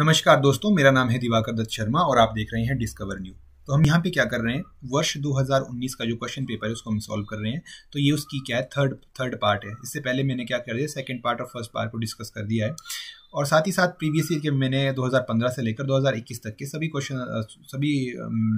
नमस्कार दोस्तों मेरा नाम है दिवाकर दत्त शर्मा और आप देख रहे हैं डिस्कवर न्यू तो हम यहाँ पे क्या कर रहे हैं वर्ष 2019 का जो क्वेश्चन पेपर है उसको हम सॉल्व कर रहे हैं तो ये उसकी क्या है थर्ड थर्ड पार्ट है इससे पहले मैंने क्या कर दिया सेकंड पार्ट और फर्स्ट पार्ट को डिस्कस कर दिया है और साथ ही साथ प्रीवियस ईयर के मैंने 2015 से लेकर 2021 तक के सभी क्वेश्चन सभी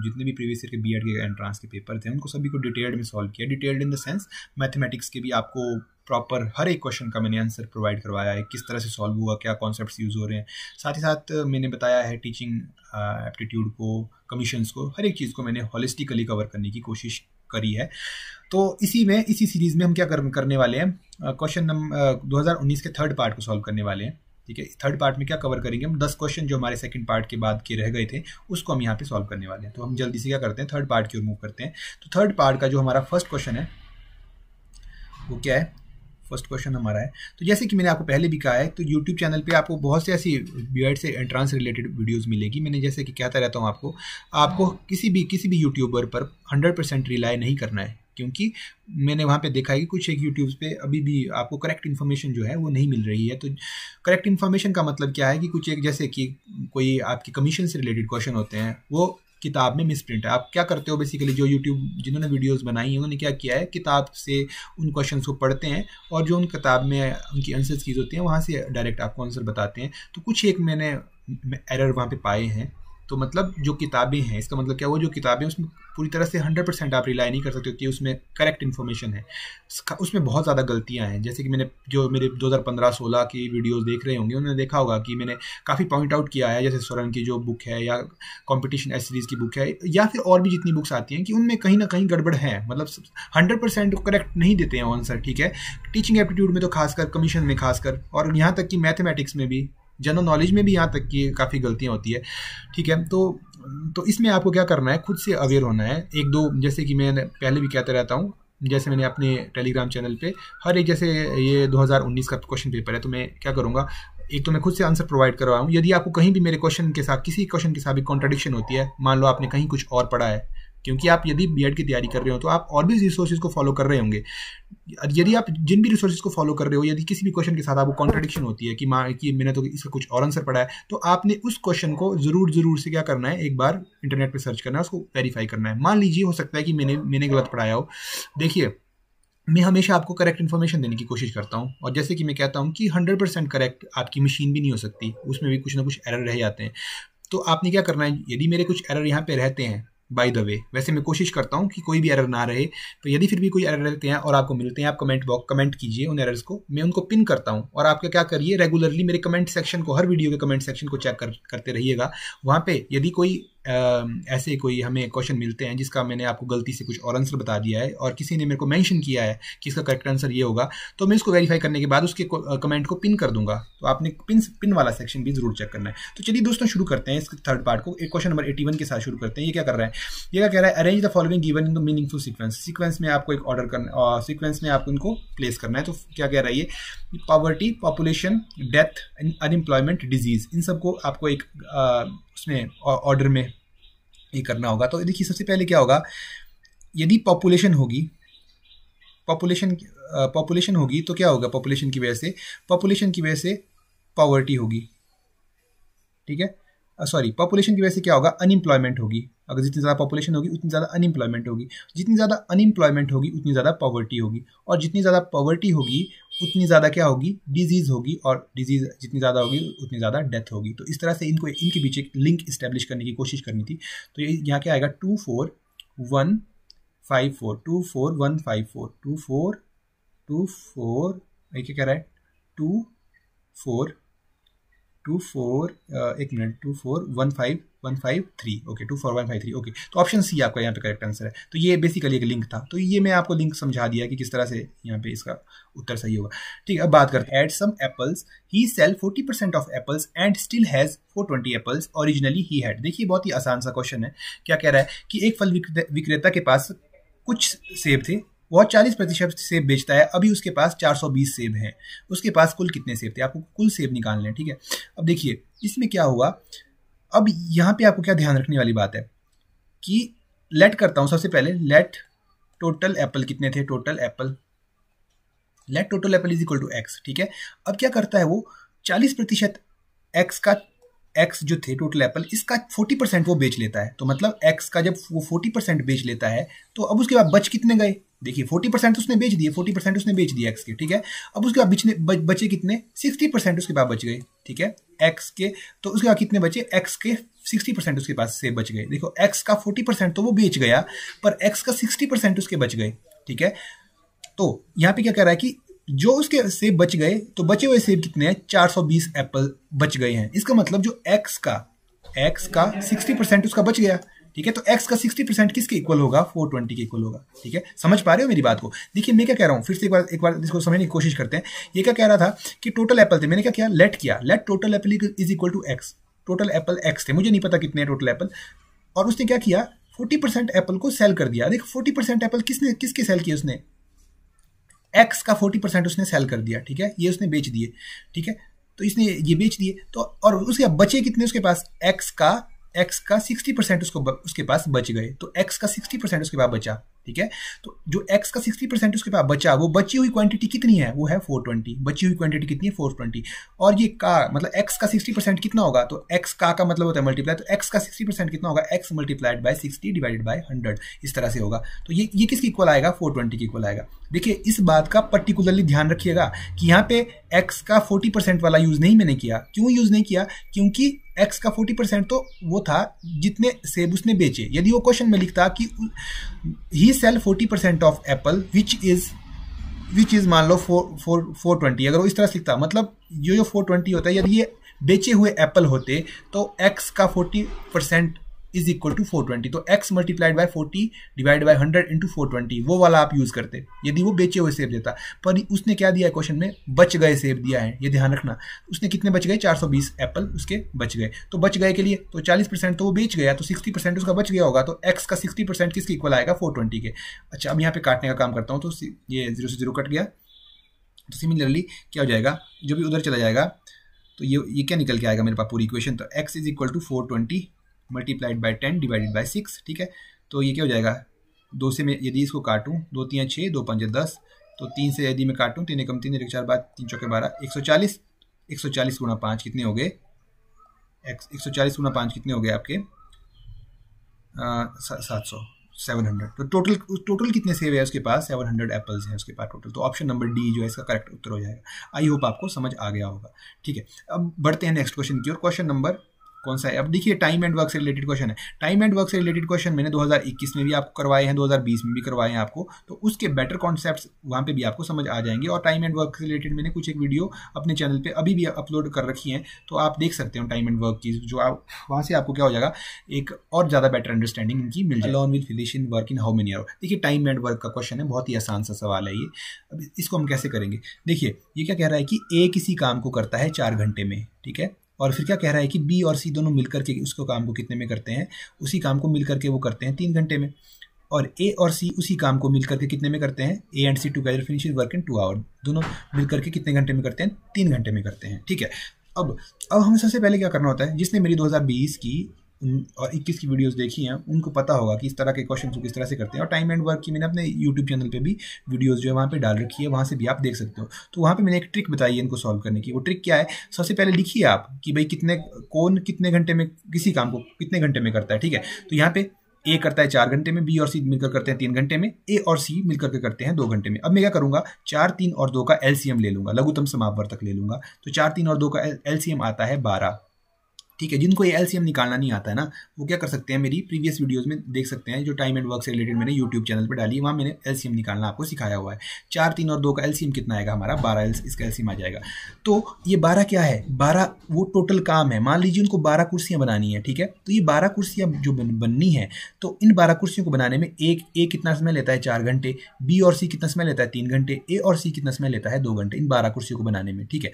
जितने भी प्रीवियस ईयर के बीएड के एंट्रांस के पेपर थे उनको सभी को डिटेल्ड में सॉल्व किया detailed in the sense mathematics के भी आपको प्रॉपर हर एक क्वेश्चन का मैंने आंसर प्रोवाइड करवाया है किस तरह से सॉल्व हुआ क्या कॉन्सेप्ट यूज़ हो रहे हैं साथ ही साथ मैंने बताया है टीचिंग एप्टीट्यूड को कमीशंस को हर एक चीज़ को मैंने हॉलिस्टिकली कवर करने की कोशिश करी है तो इसी में इसी सीरीज़ में हम क्या कर, करने वाले हैं क्वेश्चन नंबर दो के थर्ड पार्ट को सॉल्व करने वाले हैं ठीक है थर्ड पार्ट में क्या कवर करेंगे हम दस क्वेश्चन जो हमारे सेकंड पार्ट के बाद के रह गए थे उसको हम यहाँ पे सॉल्व करने वाले हैं तो हम जल्दी से क्या करते हैं थर्ड पार्ट की ओर मूव करते हैं तो थर्ड पार्ट का जो हमारा फर्स्ट क्वेश्चन है वो क्या है फर्स्ट क्वेश्चन हमारा है तो जैसे कि मैंने आपको पहले भी कहा है तो यूट्यूब चैनल पे आपको बहुत से ऐसी बी से एंट्रांस रिलेटेड वीडियोस मिलेगी मैंने जैसे कि कहता रहता हूँ आपको आपको किसी भी किसी भी यूट्यूबर पर हंड्रेड परसेंट रिलाई नहीं करना है क्योंकि मैंने वहाँ पे देखा है कि कुछ एक यूट्यूब पे अभी भी आपको करेक्ट इन्फॉर्मेशन जो है वो नहीं मिल रही है तो करेक्ट इन्फॉर्मेशन का मतलब क्या है कि कुछ एक जैसे कि कोई आपके कमीशन से रिलेटेड क्वेश्चन होते हैं वो किताब में मिस प्रिंट है आप क्या करते हो बेसिकली जो यूट्यूब जिन्होंने वीडियोज़ बनाई हैं उन्होंने क्या किया है किताब से उन क्वेश्चन को पढ़ते हैं और जो उन किताब में उनकी आंसर्स कीज होती हैं वहाँ से डायरेक्ट आपको आंसर बताते हैं तो कुछ एक मैंने एरर वहाँ पर पाए हैं तो मतलब जो किताबें हैं इसका मतलब क्या हुआ जो किताबें उसमें पूरी तरह से हंड्रेड परसेंट आप रिलाई नहीं कर सकते कि उसमें करेक्ट इन्फॉर्मेशन है उसमें बहुत ज़्यादा गलतियाँ हैं जैसे कि मैंने जो मेरे दो हज़ार पंद्रह सोलह की वीडियोज़ देख रहे होंगे उन्होंने देखा होगा कि मैंने काफ़ी पॉइंट आउट किया है जैसे स्वरण की जो बुक है या कॉम्पिटिशन एस सीरीज़ की बुक है या फिर और भी जितनी बुक्स आती हैं कि उनमें कहीं ना कहीं गड़बड़ है मतलब हंड्रेड परसेंट करेक्ट नहीं देते हैं आंसर ठीक है टीचिंग एप्टीट्यूड में तो खासकर कमीशन में खासकर और यहाँ तक कि मैथमेटिक्स में भी जनरल नॉलेज में भी यहाँ तक की काफ़ी गलतियाँ होती है ठीक है तो तो इसमें आपको क्या करना है खुद से अवेयर होना है एक दो जैसे कि मैं पहले भी कहते रहता हूँ जैसे मैंने अपने टेलीग्राम चैनल पे हर एक जैसे ये 2019 का क्वेश्चन पेपर है तो मैं क्या करूँगा एक तो मैं खुद से आंसर प्रोवाइड करवाऊँ यदि आपको कहीं भी मेरे क्वेश्चन के साथ किसी क्वेश्चन के साथ भी कॉन्ट्रडिक्शन होती है मान लो आपने कहीं कुछ और पढ़ा है क्योंकि आप यदि बी की तैयारी कर रहे हो तो आप और भी रिसोर्सेज को फॉलो कर रहे होंगे यदि आप जिन भी रिसोर्सेज को फॉलो कर रहे हो यदि किसी भी क्वेश्चन के साथ आपको कॉन्ट्रडिक्शन होती है कि माँ कि मैंने तो इसका कुछ और आंसर पढ़ा है तो आपने उस क्वेश्चन को ज़रूर ज़रूर से क्या करना है एक बार इंटरनेट पर सर्च करना है उसको वेरीफाई करना है मान लीजिए हो सकता है कि मैंने मैंने गलत पढ़ाया हो देखिए मैं हमेशा आपको करेक्ट इन्फॉर्मेशन देने की कोशिश करता हूँ और जैसे कि मैं कहता हूँ कि 100 परसेंट करेक्ट आपकी मशीन भी नहीं हो सकती उसमें भी कुछ ना कुछ एरर रह जाते हैं तो आपने क्या करना है यदि मेरे कुछ एरर यहाँ पे रहते हैं बाय द वे वैसे मैं कोशिश करता हूँ कि कोई भी एरर ना रहे तो यदि फिर भी कोई एरर रहते हैं और आपको मिलते हैं आप कमेंट बॉक्स कमेंट कीजिए उन एरर्स को मैं उनको पिन करता हूँ और आपका क्या करिए रेगुलरली मेरे कमेंट सेक्शन को हर वीडियो के कमेंट सेक्शन को चेक कर, करते रहिएगा वहाँ पर यदि कोई ऐसे कोई हमें क्वेश्चन मिलते हैं जिसका मैंने आपको गलती से कुछ और आंसर बता दिया है और किसी ने मेरे को मेंशन किया है कि इसका करेक्ट आंसर ये होगा तो मैं इसको वेरीफाई करने के बाद उसके कमेंट को पिन कर दूंगा तो आपने पिन पिन वाला सेक्शन भी जरूर चेक करना है तो चलिए दोस्तों शुरू करते हैं इस थर्ड पार्ट को एक क्वेश्चन नंबर एटी के साथ शुरू करते हैं ये क्या कर रहा है ये क्या कह रहा है arrange the following given in the meaningful sequence sequence में आपको एक ऑर्डर करना सिक्वेंस में आपको इनको प्लेस करना है तो क्या कह रहा है ये poverty population death unemployment disease इन सबको आपको एक उसमें ऑर्डर में ये करना होगा तो देखिए सबसे पहले क्या होगा यदि पॉपुलेशन होगी पॉपुलेशन पॉपुलेशन होगी तो क्या होगा पॉपुलेशन की वजह से पॉपुलेशन की वजह से पॉवर्टी होगी ठीक है सॉरी पॉपुलेशन की वजह से क्या होगा अनएम्प्लॉयमेंट होगी अगर जितनी ज़्यादा पॉपुलेशन होगी उतनी ज़्यादा अनएम्प्लॉयमेंट होगी जितनी ज़्यादा अनएम्प्लॉयमेंट होगी उतनी ज़्यादा पॉवर्टी होगी और जितनी ज़्यादा पॉवर्टी होगी उतनी ज़्यादा क्या होगी डिजीज़ होगी और डिजीज़ जितनी ज़्यादा होगी उतनी ज़्यादा डेथ होगी तो इस तरह से इनको इनके बीच एक लिंक इस्टेब्लिश करने की कोशिश करनी थी तो ये यहाँ क्या आएगा two four one five four two four one five four two four two four ये क्या कह रहा है two four two four uh, एक मिनट two four one five one five three okay two four one five three okay तो option C आपका यहाँ पे करेक्ट आंसर है तो ये बेसिकली एक लिंक था तो ये मैं आपको लिंक समझा दिया कि किस तरह से यहाँ पे इसका उत्तर सही होगा ठीक है अब बात करते हैं add some apples he sell forty percent of apples and still has four twenty apples originally he had देखिए बहुत ही आसान सा क्वेश्चन है क्या कह रहा है कि एक फल विक्रेता के पास कुछ सेब थे वह चालीस प्रतिशत सेब बेचता है अभी उसके पास चार सौ बीस सेब हैं उसके पास कुल कितने सेब थे आपको कुल सेब निकालने हैं ठीक है अब देखिए इसमें क्या हुआ अब यहाँ पे आपको क्या ध्यान रखने वाली बात है कि लेट करता हूँ सबसे पहले लेट टोटल एप्पल कितने थे total apple let total apple is equal to X ठीक है अब क्या करता है वो चालीस प्रतिशत एक्स का एक्स जो थे टोटल एप्पल इसका फोर्टी परसेंट वो बेच लेता है तो मतलब एक्स का जब वो फोर्टी परसेंट बेच लेता है तो अब उसके बाद बच कितने गए देखिए फोर्टी परसेंट उसने बेच दिए फोर्टी परसेंट उसने बेच दिया एक्स के ठीक है अब उसके बाद बचने बचे कितने सिक्सटी परसेंट उसके पास बच गए ठीक है एक्स के तो उसके बाद कितने बचे एक्स के सिक्सटी परसेंट उसके पास से बच गए देखो एक्स का फोर्टी परसेंट तो वो बेच गया पर एक्स का सिक्सटी परसेंट उसके बच गए ठीक है तो यहाँ पे क्या कह रहा है कि जो उसके सेब बच गए तो बचे हुए सेब कितने हैं बीस एप्पल बच गए हैं इसका मतलब जो एक्स का एक्स का सिक्सटी परसेंट उसका बच गया ठीक है तो एक्स का सिक्सटी परसेंट किसके इक्वल होगा फोर ट्वेंटी के इक्वल होगा ठीक है समझ पा रहे हो मेरी बात को देखिए मैं क्या कह रहा हूँ फिर से एक बार एक बार इसको समझने की कोशिश करते हैं ये क्या कह रहा था कि टोटल एप्पल थे मैंने क्या किया लेट किया let total apple is equal to X total apple X थे मुझे नहीं पता कितने टोटल एप्पल और उसने क्या किया फोर्टी परसेंट एप्पल को सेल कर दिया देखिए फोर्टी परसेंट एप्पल किसने किसके सेल किए उसने एक्स का फोर्टी परसेंट उसने सेल कर दिया ठीक है ये उसने बेच दिए ठीक है तो इसने ये बेच दिए तो और उसके बचे कितने उसके पास एक्स का एक्स का सिक्सटी परसेंट उसको उसके पास बच गए तो एक्स का सिक्सटी परसेंट उसके पास बचा ठीक है तो जो एक्स का सिक्सटी परसेंट उसके पास बचा वो बची हुई क्वांटिटी कितनी है वो है फोर ट्वेंटी बची हुई क्वांटिटी कितनी है फोर ट्वेंटी और ये का मतलब एक्स का सिक्सटी परसेंट कितना होगा तो एक्स का का मतलब होता है मल्टीप्लाई तो एक्स का सिक्सटी परसेंट कितना होगा X multiplied by sixty divided by hundred इस तरह से होगा तो ये ये किसके इक्वल आएगा फोर ट्वेंटी के इक्वल आएगा देखिए इस बात का पर्टिकुलरली ध्यान रखिएगा कि यहाँ पे एक्स का फोर्टी परसेंट वाला यूज़ नहीं मैंने किया क्यों यूज़ नहीं किया क्योंकि एक्स का फोर्टी परसेंट तो वो था जितने सेब उसने बेचे यदि वो क्वेश्चन में लिखता कि he sell forty percent of apple which is which is मान लो फोर फोर फोर ट्वेंटी अगर वो इस तरह से लिखता मतलब ये जो फोर ट्वेंटी होता है यदि ये बेचे हुए एप्पल होते तो एक्स का forty percent is equal to four twenty तो X multiplied by forty divide by hundred into four twenty वो वाला आप यूज़ करते यदि वो बेचे हुए सेब देता पर उसने क्या दिया है क्वेश्चन में बच गए सेब दिया है ये ध्यान रखना उसने कितने बच गए चार सौ बीस एप्पल उसके बच गए तो बच गए के लिए तो चालीस परसेंट तो वो बेच गया तो सिक्सटी परसेंट उसका बच गया होगा तो एक्स का सिक्सटी परसेंट किसके इक्वल आएगा फोर ट्वेंटी के अच्छा अब यहाँ पे काटने का काम करता हूँ तो ये जीरो से जीरो कट गया तो सिमिलरली क्या हो जाएगा जो भी उधर चला जाएगा तो ये ये क्या निकल के आएगा मेरे पास पूरी इक्वेशन तो X is equal to four twenty multiplied by ten divided by six ठीक है तो ये क्या हो जाएगा दो से मैं यदि इसको काटूँ दो तीन छः दो पंजे दस तो तीन से यदि मैं काटूँ तीन एकम तीन एक चार बार तीन चौके बारह एक सौ चालीस एक सौ चालीस गुणा पाँच कितने हो गए एक सौ चालीस गुना पाँच कितने हो गए आपके सात सौ सेवन हंड्रेड तो टोटल टोटल कितने सेव है उसके पास सेवन हंड्रेड एप्पल्स हैं उसके पास टोटल तो ऑप्शन नंबर डी जो है इसका करेक्ट उत्तर हो जाएगा आई होप आपको समझ आ गया होगा ठीक है अब बढ़ते हैं नेक्स्ट क्वेश्चन की ओर क्वेश्चन नंबर कौन सा है अब देखिए टाइम एंड वर्क से रिलेटेड क्वेश्चन है टाइम एंड वर्क से रिलेटेड क्वेश्चन मैंने 2021 में भी आपको करवाए हैं 2020 में भी करवाए हैं आपको तो उसके बेटर कॉन्सेप्ट वहाँ पे भी आपको समझ आ जाएंगे और टाइम एंड वर्क से रिलेटेड मैंने कुछ एक वीडियो अपने चैनल पर अभी भी अपलोड कर रखी है तो आप देख सकते हो टाइम एंड वर्क की जो आप वहाँ से आपको क्या हो जाएगा एक और ज़्यादा बेटर अंडरस्टैंडिंग इनकी मिल जाए lawn with finish in work in how many hour देखिए टाइम एंड वर्क का क्वेश्चन है बहुत ही आसान सा सवाल है ये अब इसको हम कैसे करेंगे देखिए ये क्या कह रहा है कि ए किसी काम को करता है चार घंटे में ठीक है और फिर क्या कह रहा है कि बी और सी दोनों मिलकर के उसको काम को कितने में करते हैं उसी काम को मिलकर के वो करते हैं तीन घंटे में और ए और सी उसी काम को मिलकर के कितने में करते हैं A and C together finish work in two hour दोनों मिलकर के कितने घंटे में करते हैं तीन घंटे में करते हैं ठीक है अब अब हमें सबसे पहले क्या करना होता है जिसने मेरी 2020 की और 21 की वीडियोस देखी हैं उनको पता होगा कि इस तरह के क्वेश्चन को किस तरह से करते हैं और टाइम एंड वर्क की मैंने अपने यूट्यूब चैनल पे भी वीडियोस जो है वहाँ पे डाल रखी है वहाँ से भी आप देख सकते हो तो वहाँ पे मैंने एक ट्रिक बताई है इनको सॉल्व करने की वो ट्रिक क्या है सबसे पहले लिखिए आप कि भाई कितने कौन कितने घंटे में किसी काम को कितने घंटे में करता है ठीक है तो यहाँ पे ए करता है चार घंटे में बी और सी मिलकर करते हैं तीन घंटे में ए और सी मिलकर के करते हैं दो घंटे में अब मैं क्या करूंगा चार तीन और दो का एलसीएम ले लूंगा लघुतम समापवर्तक ले लूंगा तो चार तीन और दो का एलसीएम आता है बारह ठीक है जिनको ये ए निकालना नहीं आता है ना वो क्या कर सकते हैं मेरी प्रीवियस वीडियोस में देख सकते हैं जो टाइम एंड वर्क से रिलेटेड मैंने यूट्यूब चैनल पर डाली वहाँ मैंने एल निकालना आपको सिखाया हुआ है चार तीन और दो का एल कितना आएगा हमारा बारह एल इसका एल आ जाएगा तो ये बारह क्या है बारह वो टोटल काम है मान लीजिए उनको बारह कुर्सियाँ बनानी है ठीक है तो ये बारह कुर्सियाँ जो बननी है तो इन बारह कुर्सियों को बनाने में एक ए कितना समय लेता है चार घंटे बी और सी कितना समय लेता है तीन घंटे ए और सी कितना समय लेता है दो घंटे इन बारह कुर्सियों को बनाने में ठीक है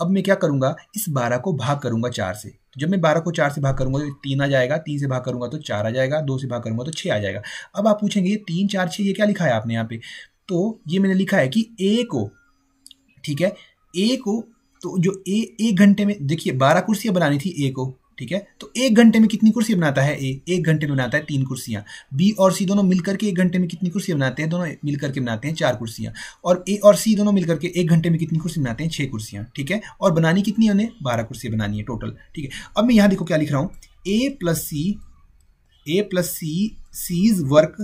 अब मैं क्या करूंगा इस बारह को भाग करूंगा चार से तो जब मैं बारह को चार से भाग करूंगा तो तीन आ जाएगा तीन से भाग करूंगा तो चार आ जाएगा दो से भाग करूंगा तो छः आ जाएगा अब आप पूछेंगे ये तीन चार छः ये क्या लिखा है आपने यहाँ पे तो ये मैंने लिखा है कि ए को ठीक है ए को तो जो ए एक घंटे में देखिए बारह कुर्सियाँ बनानी थी ए को ठीक है तो एक घंटे में कितनी कुर्सी बनाता है ए एक घंटे में बनाता है तीन कुर्सियां बी और सी दोनों मिलकर के एक घंटे में कितनी कुर्सी बनाते हैं दोनों मिलकर के बनाते हैं चार कुर्सियां और ए और सी दोनों मिलकर के एक घंटे में कितनी कुर्सी बनाते हैं छह कुर्सियां ठीक है और बनानी कितनी है उन्हें बारह कुर्सी बनानी है टोटल ठीक है अब मैं यहां देखो क्या लिख रहा हूं A plus C A plus C C's work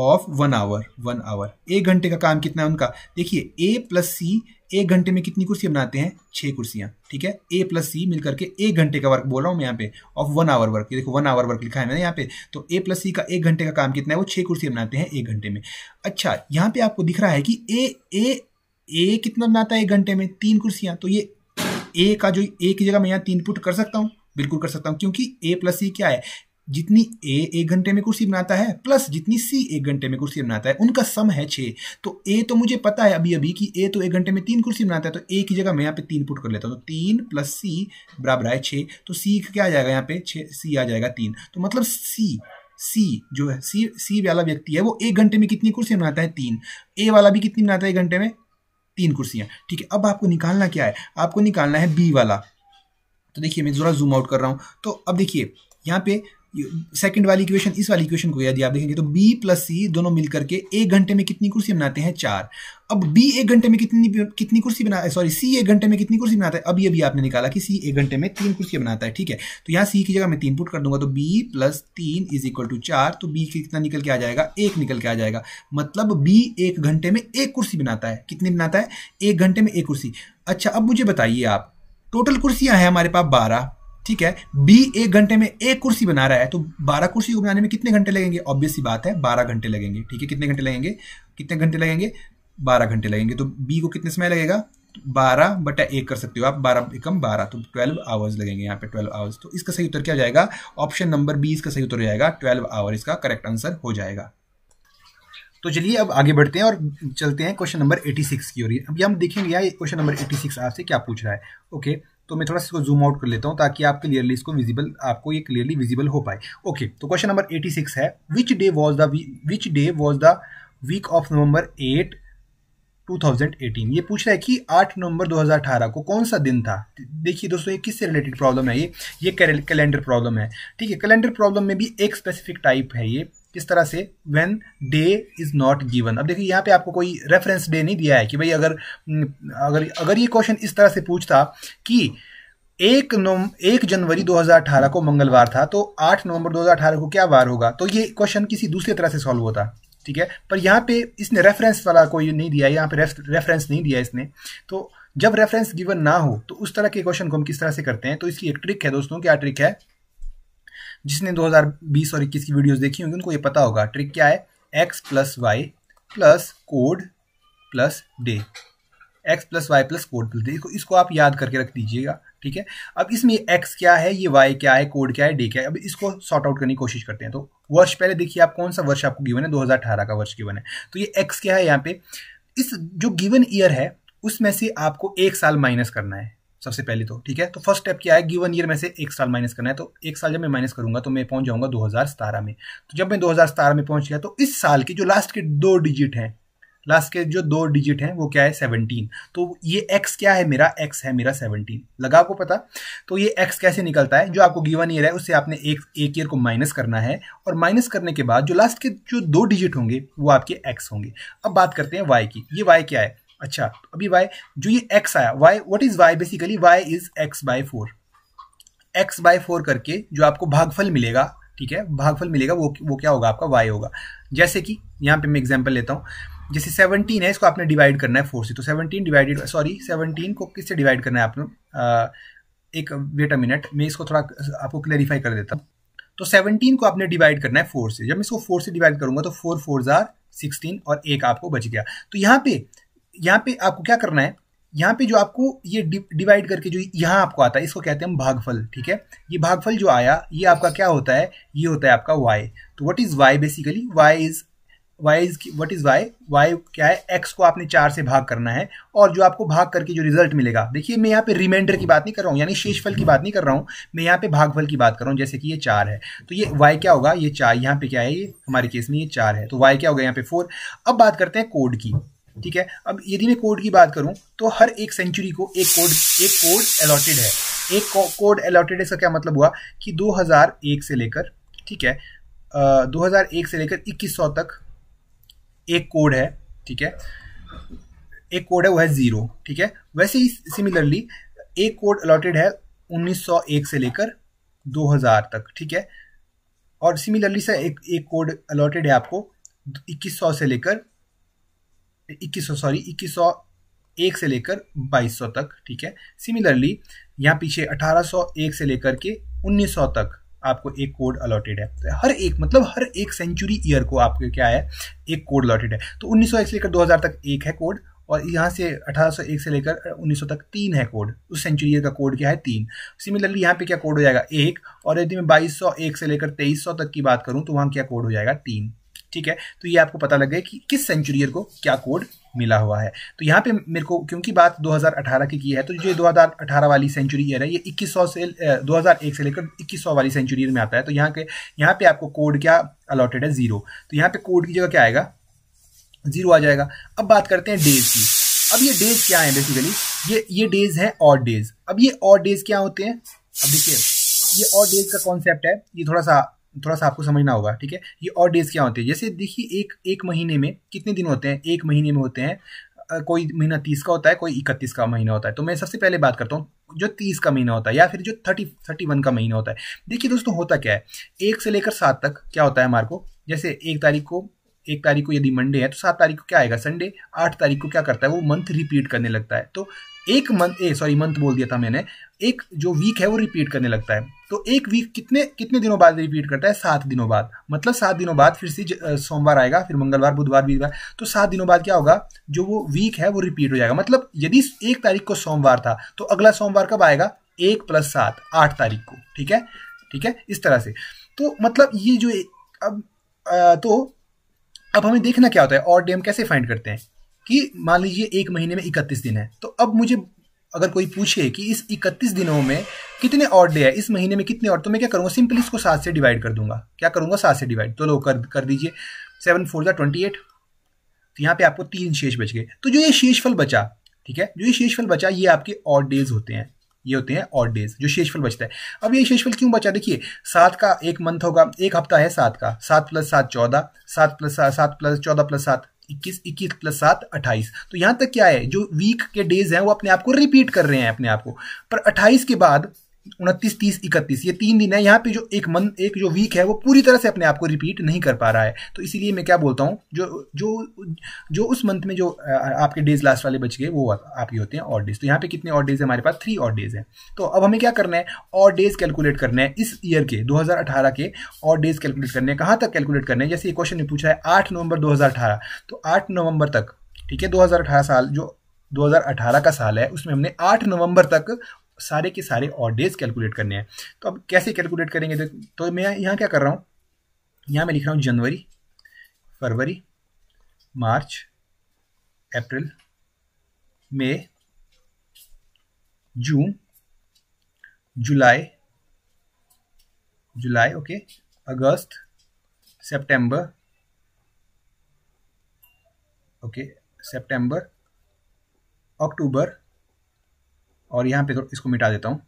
of one hour one hour एक घंटे का काम कितना है उनका देखिए ए प्लस सी एक घंटे में कितनी कुर्सी बनाते हैं छह कुर्सियाँ ठीक है ए प्लस सी मिल करके एक घंटे का वर्क बोल रहा हूँ मैं यहाँ पे ऑफ वन आवर वर्क देखो वन आवर वर्क लिखा है मैंने यहाँ पे तो ए प्लस सी का एक घंटे का काम कितना है वो छह कुर्सियाँ बनाते हैं एक घंटे में अच्छा यहाँ पे आपको दिख रहा है कि ए ए ए कितना बनाता है एक घंटे में तीन कुर्सियाँ तो ये ए का जो ए की जगह मैं यहाँ तीन पुट कर सकता हूँ बिल्कुल कर सकता हूँ क्योंकि ए प्लस सी क्या है जितनी ए एक घंटे में कुर्सी बनाता है प्लस जितनी सी एक घंटे में कुर्सी बनाता है उनका सम है छः तो ए तो मुझे पता है अभी अभी कि ए तो एक घंटे में तीन कुर्सी बनाता है तो ए की जगह मैं यहाँ पे तीन पुट कर लेता हूँ तो तीन प्लस सी बराबर है छः तो सी क्या आ जाएगा यहाँ पे छः सी आ जाएगा तीन तो मतलब सी सी जो है सी सी वाला व्यक्ति है वो एक घंटे में कितनी कुर्सी बनाता है तीन ए वाला भी कितनी बनाता है एक घंटे में तीन कुर्सियाँ ठीक है अब आपको निकालना क्या है आपको निकालना है बी वाला तो देखिए मैं ज़रा जूम आउट कर रहा हूँ तो अब देखिए यहाँ पे सेकंड वाली इक्वेशन इस वाली इक्वेशन को यदि आप देखेंगे तो बी प्लस सी दोनों मिलकर के एक घंटे में कितनी कुर्सी बनाते हैं चार अब बी एक घंटे में कितनी कितनी कुर्सी बना सॉरी सी एक घंटे में कितनी कुर्सी बनाता है अभी अभी आपने निकाला कि सी एक घंटे में तीन कुर्सी बनाता है ठीक है तो यहाँ सी की जगह मैं तीन पुट कर दूंगा तो बी प्लस तीन इज इक्वल टू चार तो बी कितना निकल के आ जाएगा एक निकल के आ जाएगा मतलब बी एक घंटे में एक कुर्सी बनाता है कितनी बनाता है एक घंटे में एक कुर्सी अच्छा अब मुझे बताइए आप टोटल कुर्सियाँ हैं हमारे पास बारह ठीक है बी एक घंटे में एक कुर्सी बना रहा है तो बारह कुर्सी को बनाने में कितने घंटे लगेंगे ऑब्वियस सी बात है बारह घंटे लगेंगे ठीक है कितने घंटे लगेंगे कितने घंटे लगेंगे बारह घंटे लगेंगे तो बी को कितने समय लगेगा बारह बटा एक कर सकते हो आप बारह एकम बारह तो ट्वेल्व आवर्स लगेंगे यहाँ पे ट्वेल्व आवर्स तो इसका सही उत्तर क्या हो जाएगा ऑप्शन नंबर बी इसका सही उत्तर हो जाएगा ट्वेल्व आवर इसका करेक्ट आंसर हो जाएगा तो चलिए अब आगे बढ़ते हैं और चलते हैं क्वेश्चन नंबर एटी सिक्स की ओर अभी हम देखेंगे क्वेश्चन नंबर एटी सिक्स आपसे क्या पूछ रहा है ओके okay. तो मैं थोड़ा इसको जूम आउट कर लेता हूँ ताकि आप क्लियरली इसको विजिबल आपको ये क्लियरली विजिबल हो पाए ओके तो क्वेश्चन नंबर एटी सिक्स है which day was the which day was the week of November eight 2018 ये पूछ रहा है कि 8 नवंबर 2018 को कौन सा दिन था देखिए दोस्तों ये किससे रिलेटेड प्रॉब्लम है ये ये कैलेंडर प्रॉब्लम है ठीक है कैलेंडर प्रॉब्लम में भी एक स्पेसिफिक टाइप है ये किस तरह से when day is not given अब देखिए यहाँ पे आपको कोई रेफरेंस डे नहीं दिया है कि भाई अगर अगर अगर ये क्वेश्चन इस तरह से पूछता कि एक नव एक जनवरी 2018 को मंगलवार था तो 8 नवंबर 2018 को क्या वार होगा तो ये क्वेश्चन किसी दूसरी तरह से सॉल्व होता ठीक है पर यहाँ पे इसने रेफरेंस वाला कोई नहीं दिया यहाँ पे रेफरेंस नहीं दिया इसने तो जब रेफरेंस गिवन ना हो तो उस तरह के क्वेश्चन को हम किस तरह से करते हैं तो इसकी एक ट्रिक है दोस्तों क्या ट्रिक है जिसने 2020 और 21 की वीडियोस देखी होंगी उनको ये पता होगा ट्रिक क्या है X plus Y plus code plus day X plus Y plus code plus day इसको आप याद करके रख दीजिएगा ठीक है अब इसमें एक्स क्या है ये वाई क्या है कोड क्या है डे क्या है अब इसको सॉर्ट आउट करने की कोशिश करते हैं तो वर्ष पहले देखिए आप कौन सा वर्ष आपको गिवन है 2018 का वर्ष गिवन है तो ये एक्स क्या है यहाँ पे इस जो गिवन ईयर है उसमें से आपको एक साल माइनस करना है सबसे पहले तो ठीक है तो फर्स्ट स्टेप क्या है गिवन ईयर में से एक साल माइनस करना है तो एक साल जब मैं माइनस करूंगा तो मैं पहुंच जाऊंगा दो में तो जब मैं दो में पहुंच गया तो इस साल के जो लास्ट के दो डिजिट हैं लास्ट के जो दो डिजिट हैं वो क्या है सेवनटीन तो ये एक्स क्या है मेरा एक्स है मेरा सेवनटीन लगा आपको पता तो ये एक्स कैसे निकलता है जो आपको गिवन ईयर है उससे आपने एक एक ईयर को माइनस करना है और माइनस करने के बाद जो लास्ट के जो दो डिजिट होंगे वो आपके एक्स होंगे अब बात करते हैं वाई की ये वाई क्या है अच्छा अभी वाई जो ये एक्स आया Y what is Y basically Y is X by four X by four करके जो आपको भागफल मिलेगा ठीक है भागफल मिलेगा वो वो क्या होगा आपका वाई होगा जैसे कि यहाँ पे मैं एग्जाम्पल लेता हूँ जैसे सेवनटीन है इसको आपने डिवाइड करना है फोर से तो सेवनटीन डिवाइडेड सॉरी सेवनटीन को किससे डिवाइड करना है आपने एक वेट अ मिनट मैं इसको थोड़ा आपको क्लैरिफाई कर देता हूँ तो सेवनटीन को आपने डिवाइड करना है फोर से जब मैं इसको फोर से डिवाइड करूंगा तो फोर फोर जार सिक्सटीन और एक आपको बच गया तो यहाँ पे यहाँ पे आपको क्या करना है यहाँ पे जो आपको ये डिवाइड करके जो यहाँ आपको आता है इसको कहते हैं हम भागफल ठीक है ये भागफल जो आया ये आपका क्या होता है ये होता है आपका वाई तो what is Y basically Y is Y is what is Y Y क्या है एक्स को आपने चार से भाग करना है और जो आपको भाग करके जो रिजल्ट मिलेगा देखिए मैं यहाँ पे रिमाइंडर की बात नहीं कर रहा हूँ यानी शेषफल की बात नहीं कर रहा हूँ मैं यहाँ पे भागफल की बात कर रहा हूँ जैसे कि ये चार है तो ये वाई क्या होगा ये चार यहाँ पे क्या है ये हमारे केस में ये चार है तो वाई क्या होगा यहाँ पे फोर अब बात करते हैं कोड की ठीक है अब यदि मैं कोड की बात करूं तो हर एक सेंचुरी को एक कोड एक कोड अलॉटेड है एक कोड अलॉटेड इसका क्या मतलब हुआ कि 2001 से लेकर ठीक है आ, 2001 से लेकर 2100 तक एक कोड है ठीक है एक कोड है वह है ज़ीरो ठीक है वैसे ही सिमिलरली एक कोड अलॉटेड है 1901 से लेकर 2000 तक ठीक है और सिमिलरली से एक एक कोड अलॉटेड है आपको 2100 से लेकर इक्कीस सौ सॉरी इक्कीस सौ एक से लेकर 2200 तक ठीक है सिमिलरली यहाँ पीछे 1801 से लेकर के 1900 तक आपको एक कोड अलॉटेड है तो हर एक मतलब हर एक सेंचुरी ईयर को आपके क्या है एक कोड अलॉटेड है तो 1901 से लेकर 2000 तक एक है कोड और यहाँ से 1801 से लेकर 1900 तक तीन है कोड उस सेंचुरी ईयर का कोड क्या है तीन सिमिलरली यहाँ पे क्या कोड हो जाएगा एक और यदि मैं एक से लेकर सौ तक की बात करूँ तो वहाँ क्या कोड हो जाएगा तीन ठीक है तो ये आपको पता लग गया कि किस सेंचुरियर को क्या कोड मिला हुआ है तो यहाँ पे मेरे को क्योंकि बात 2018 की की है तो जो 2018 वाली सेंचुरी ईयर है ये 2100 से 2001 से लेकर 2100 वाली सेंचुरी में आता है तो यहाँ के यहाँ पे आपको कोड क्या अलॉटेड है जीरो तो यहाँ पे कोड की जगह क्या आएगा जीरो आ जाएगा अब बात करते हैं डेज की अब ये डेज क्या है बेसिकली ये ये डेज है और डेज अब ये और डेज क्या होते हैं अब देखिए ये और डेज का कॉन्सेप्ट है ये थोड़ा सा थोड़ा सा आपको समझना होगा ठीक है ये और डेज क्या होते हैं जैसे देखिए एक एक महीने में कितने दिन होते हैं एक महीने में होते हैं कोई महीना तीस का होता है कोई इकतीस का महीना होता है तो मैं सबसे पहले बात करता हूँ जो तीस का महीना होता है या फिर जो थर्टी थर्टी वन का महीना होता है देखिए दोस्तों होता क्या है एक से लेकर सात तक क्या होता है हमारे को जैसे एक तारीख को एक तारीख को यदि मंडे है तो सात तारीख को क्या आएगा संडे आठ तारीख को क्या करता है वो मंथ रिपीट करने लगता है तो एक मंथ ए सॉरी मंथ बोल दिया था मैंने एक जो वीक है वो रिपीट करने लगता है तो एक वीक कितने कितने दिनों बाद रिपीट करता है सात दिनों बाद मतलब सात दिनों बाद फिर से सोमवार आएगा फिर मंगलवार बुधवार वीरवार तो सात दिनों बाद क्या होगा जो वो वीक है वो रिपीट हो जाएगा मतलब यदि एक तारीख को सोमवार था तो अगला सोमवार कब आएगा एक प्लस सात आठ तारीख को ठीक है ठीक है इस तरह से तो मतलब ये जो अब तो अब हमें देखना क्या होता है और डेम कैसे फाइंड करते हैं कि मान लीजिए एक महीने में इकतीस दिन है तो अब मुझे अगर कोई पूछे कि इस इकतीस दिनों में कितने और डे है इस महीने में कितने और तो मैं क्या करूँगा सिंपली इसको सात से डिवाइड कर दूंगा क्या करूँगा सात से डिवाइड तो लो कर कर दीजिए सेवन फोर ज़ा ट्वेंटी एट तो यहाँ पे आपको तीन शेष बच गए तो जो ये शेष फल बचा ठीक है जो ये शेष फल बचा ये आपके और डेज होते हैं ये होते हैं और डेज जो शेषफल बचता है अब ये शेषफल क्यों बचा देखिए सात का एक मंथ होगा एक हफ्ता है सात का सात प्लस सात चौदह सात प्लस सात प्लस चौदह प्लस सात इक्कीस इक्कीस प्लस सात अट्ठाईस तो यहां तक क्या है जो वीक के डेज हैं वो अपने आप को रिपीट कर रहे हैं अपने आप को पर अट्ठाईस के बाद उनतीस तीस इकतीस ये तीन दिन है यहाँ पे जो एक मंथ एक जो वीक है वो पूरी तरह से अपने आप को रिपीट नहीं कर पा रहा है तो इसीलिए मैं क्या बोलता हूँ जो जो जो उस मंथ में जो आपके डेज लास्ट वाले बच गए वो आपके होते हैं और डेज तो यहाँ पे कितने और डेज हमारे पास थ्री और डेज हैं तो अब हमें क्या करना है और डेज कैलकुलेट करने हैं इस ईयर के दो के और डेज कैलकुलेट करने हैं कहाँ तक कैलकुलेट करने हैं जैसे ये क्वेश्चन ने पूछा है आठ नवंबर दो तो आठ नवंबर तक ठीक है दो साल जो 2018 का साल है उसमें हमने 8 नवंबर तक सारे के सारे और डेज कैलकुलेट करने हैं तो अब कैसे कैलकुलेट करेंगे तो, तो मैं यहाँ क्या कर रहा हूँ यहाँ मैं लिख रहा हूँ जनवरी फरवरी मार्च अप्रैल मई जून जुलाई जुलाई ओके अगस्त सितंबर ओके सितंबर अक्टूबर और यहाँ पे इसको मिटा देता हूँ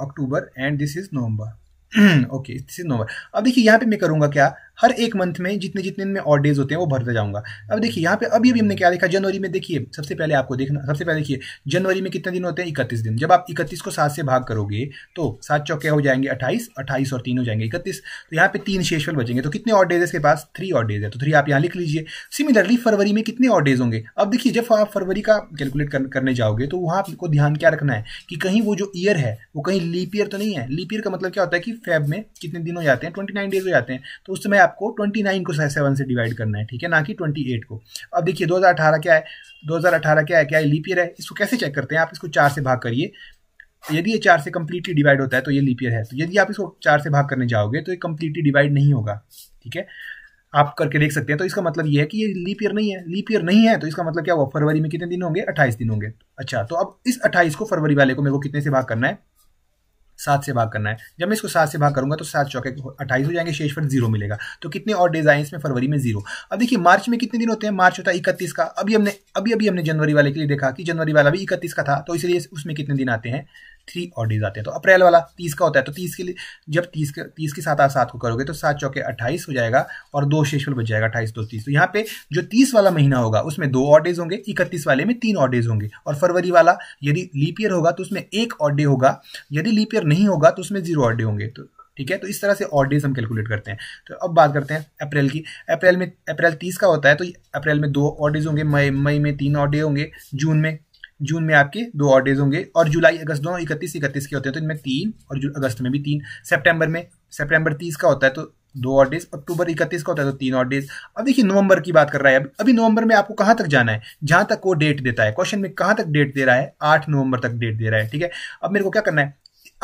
October and this is November okay this is November अब देखिए यहाँ पे मैं करूँगा क्या हर एक मंथ में जितने जितने इनमें और डेज होते हैं वो भरते जाऊंगा अब देखिए यहाँ पे अभी अभी हमने क्या देखा जनवरी में देखिए सबसे पहले आपको देखना सबसे पहले देखिए जनवरी में कितने दिन होते हैं इकतीस दिन जब आप इकतीस को सात से भाग करोगे तो सात चौके हो जाएंगे अट्ठाईस अट्ठाईस और तीन हो जाएंगे इकतीस तो यहाँ पे तीन शेषफल बचेंगे तो कितने और डेज के पास थ्री और डेज है तो थ्री आप यहाँ लिख लीजिए सिमिलरली फरवरी में कितने और डेज होंगे अब देखिए जब आप फरवरी का कैलकुलेट करने जाओगे तो वहाँ आपको ध्यान क्या रखना है कि कहीं वो जो ईयर है वो कहीं लीप ईयर तो नहीं है लीप ईयर का मतलब क्या होता है कि फैब में कितने दिन हो जाते हैं ट्वेंटी डेज हो जाते हैं तो उस समय आपको 29 को सेवन से डिवाइड करना है ठीक है ना कि 28 को अब देखिए 2018 क्या है 2018 क्या है क्या है लीप ईयर है इसको कैसे चेक करते हैं आप इसको चार से भाग करिए यदि ये चार से कम्प्लीटली डिवाइड होता है तो ये लीप ईयर है तो यदि आप इसको चार से भाग करने जाओगे तो ये कम्प्लीटली डिवाइड नहीं होगा ठीक है आप करके देख सकते हैं तो इसका मतलब ये है कि ये लीप ईयर नहीं है लीप ईयर नहीं है तो इसका मतलब क्या हुआ फरवरी में कितने दिन होंगे अट्ठाईस दिन होंगे अच्छा तो अब इस अट्ठाईस को फरवरी वाले को मेरे को कितने से भाग करना है सात से भाग करना है जब मैं इसको सात से भाग करूंगा तो सात चौके अट्ठाईस हो जाएंगे शेष पर जीरो मिलेगा तो कितने और डेज आए इसमें फरवरी में जीरो अब देखिए मार्च में कितने दिन होते हैं मार्च होता है इकतीस का अभी हमने अभी अभी हमने जनवरी वाले के लिए देखा कि जनवरी वाला भी इकतीस का था तो इसलिए उसमें कितने दिन आते हैं थ्री और डेज आते हैं तो अप्रैल वाला तीस का होता है तो तीस के लिए जब तीस के तीस के साथ आप सात को करोगे तो सात चौके अट्ठाईस हो जाएगा और दो शेषफल बच जाएगा अट्ठाईस दो तीस तो यहाँ पे जो तीस वाला महीना होगा उसमें दो और डेज होंगे इकतीस वाले में तीन और डेज होंगे और फरवरी वाला यदि लीप ईयर होगा तो उसमें एक और डे होगा यदि लीप ईयर नहीं होगा तो उसमें जीरो और डे होंगे तो ठीक है तो इस तरह से और डेज हम कैलकुलेट करते हैं तो अब बात करते हैं अप्रैल की अप्रैल में अप्रैल तीस का होता है तो अप्रैल में दो और डेज होंगे मई मई में तीन और डे होंगे जून में जून में आपके दो और डेज होंगे और जुलाई अगस्त दोनों इकतीस इकतीस के होते हैं तो इनमें तीन और अगस्त में भी तीन सेप्टेम्बर में सेप्टेम्बर तीस का होता है तो दो और डेज अक्टूबर इकतीस का होता है तो तीन और डेज अब देखिए नवंबर की बात कर रहा है अभी अभी नवंबर में आपको कहाँ तक जाना है जहां तक वो डेट देता है क्वेश्चन में कहाँ तक डेट दे रहा है आठ नवंबर तक डेट दे रहा है ठीक है अब मेरे को क्या करना है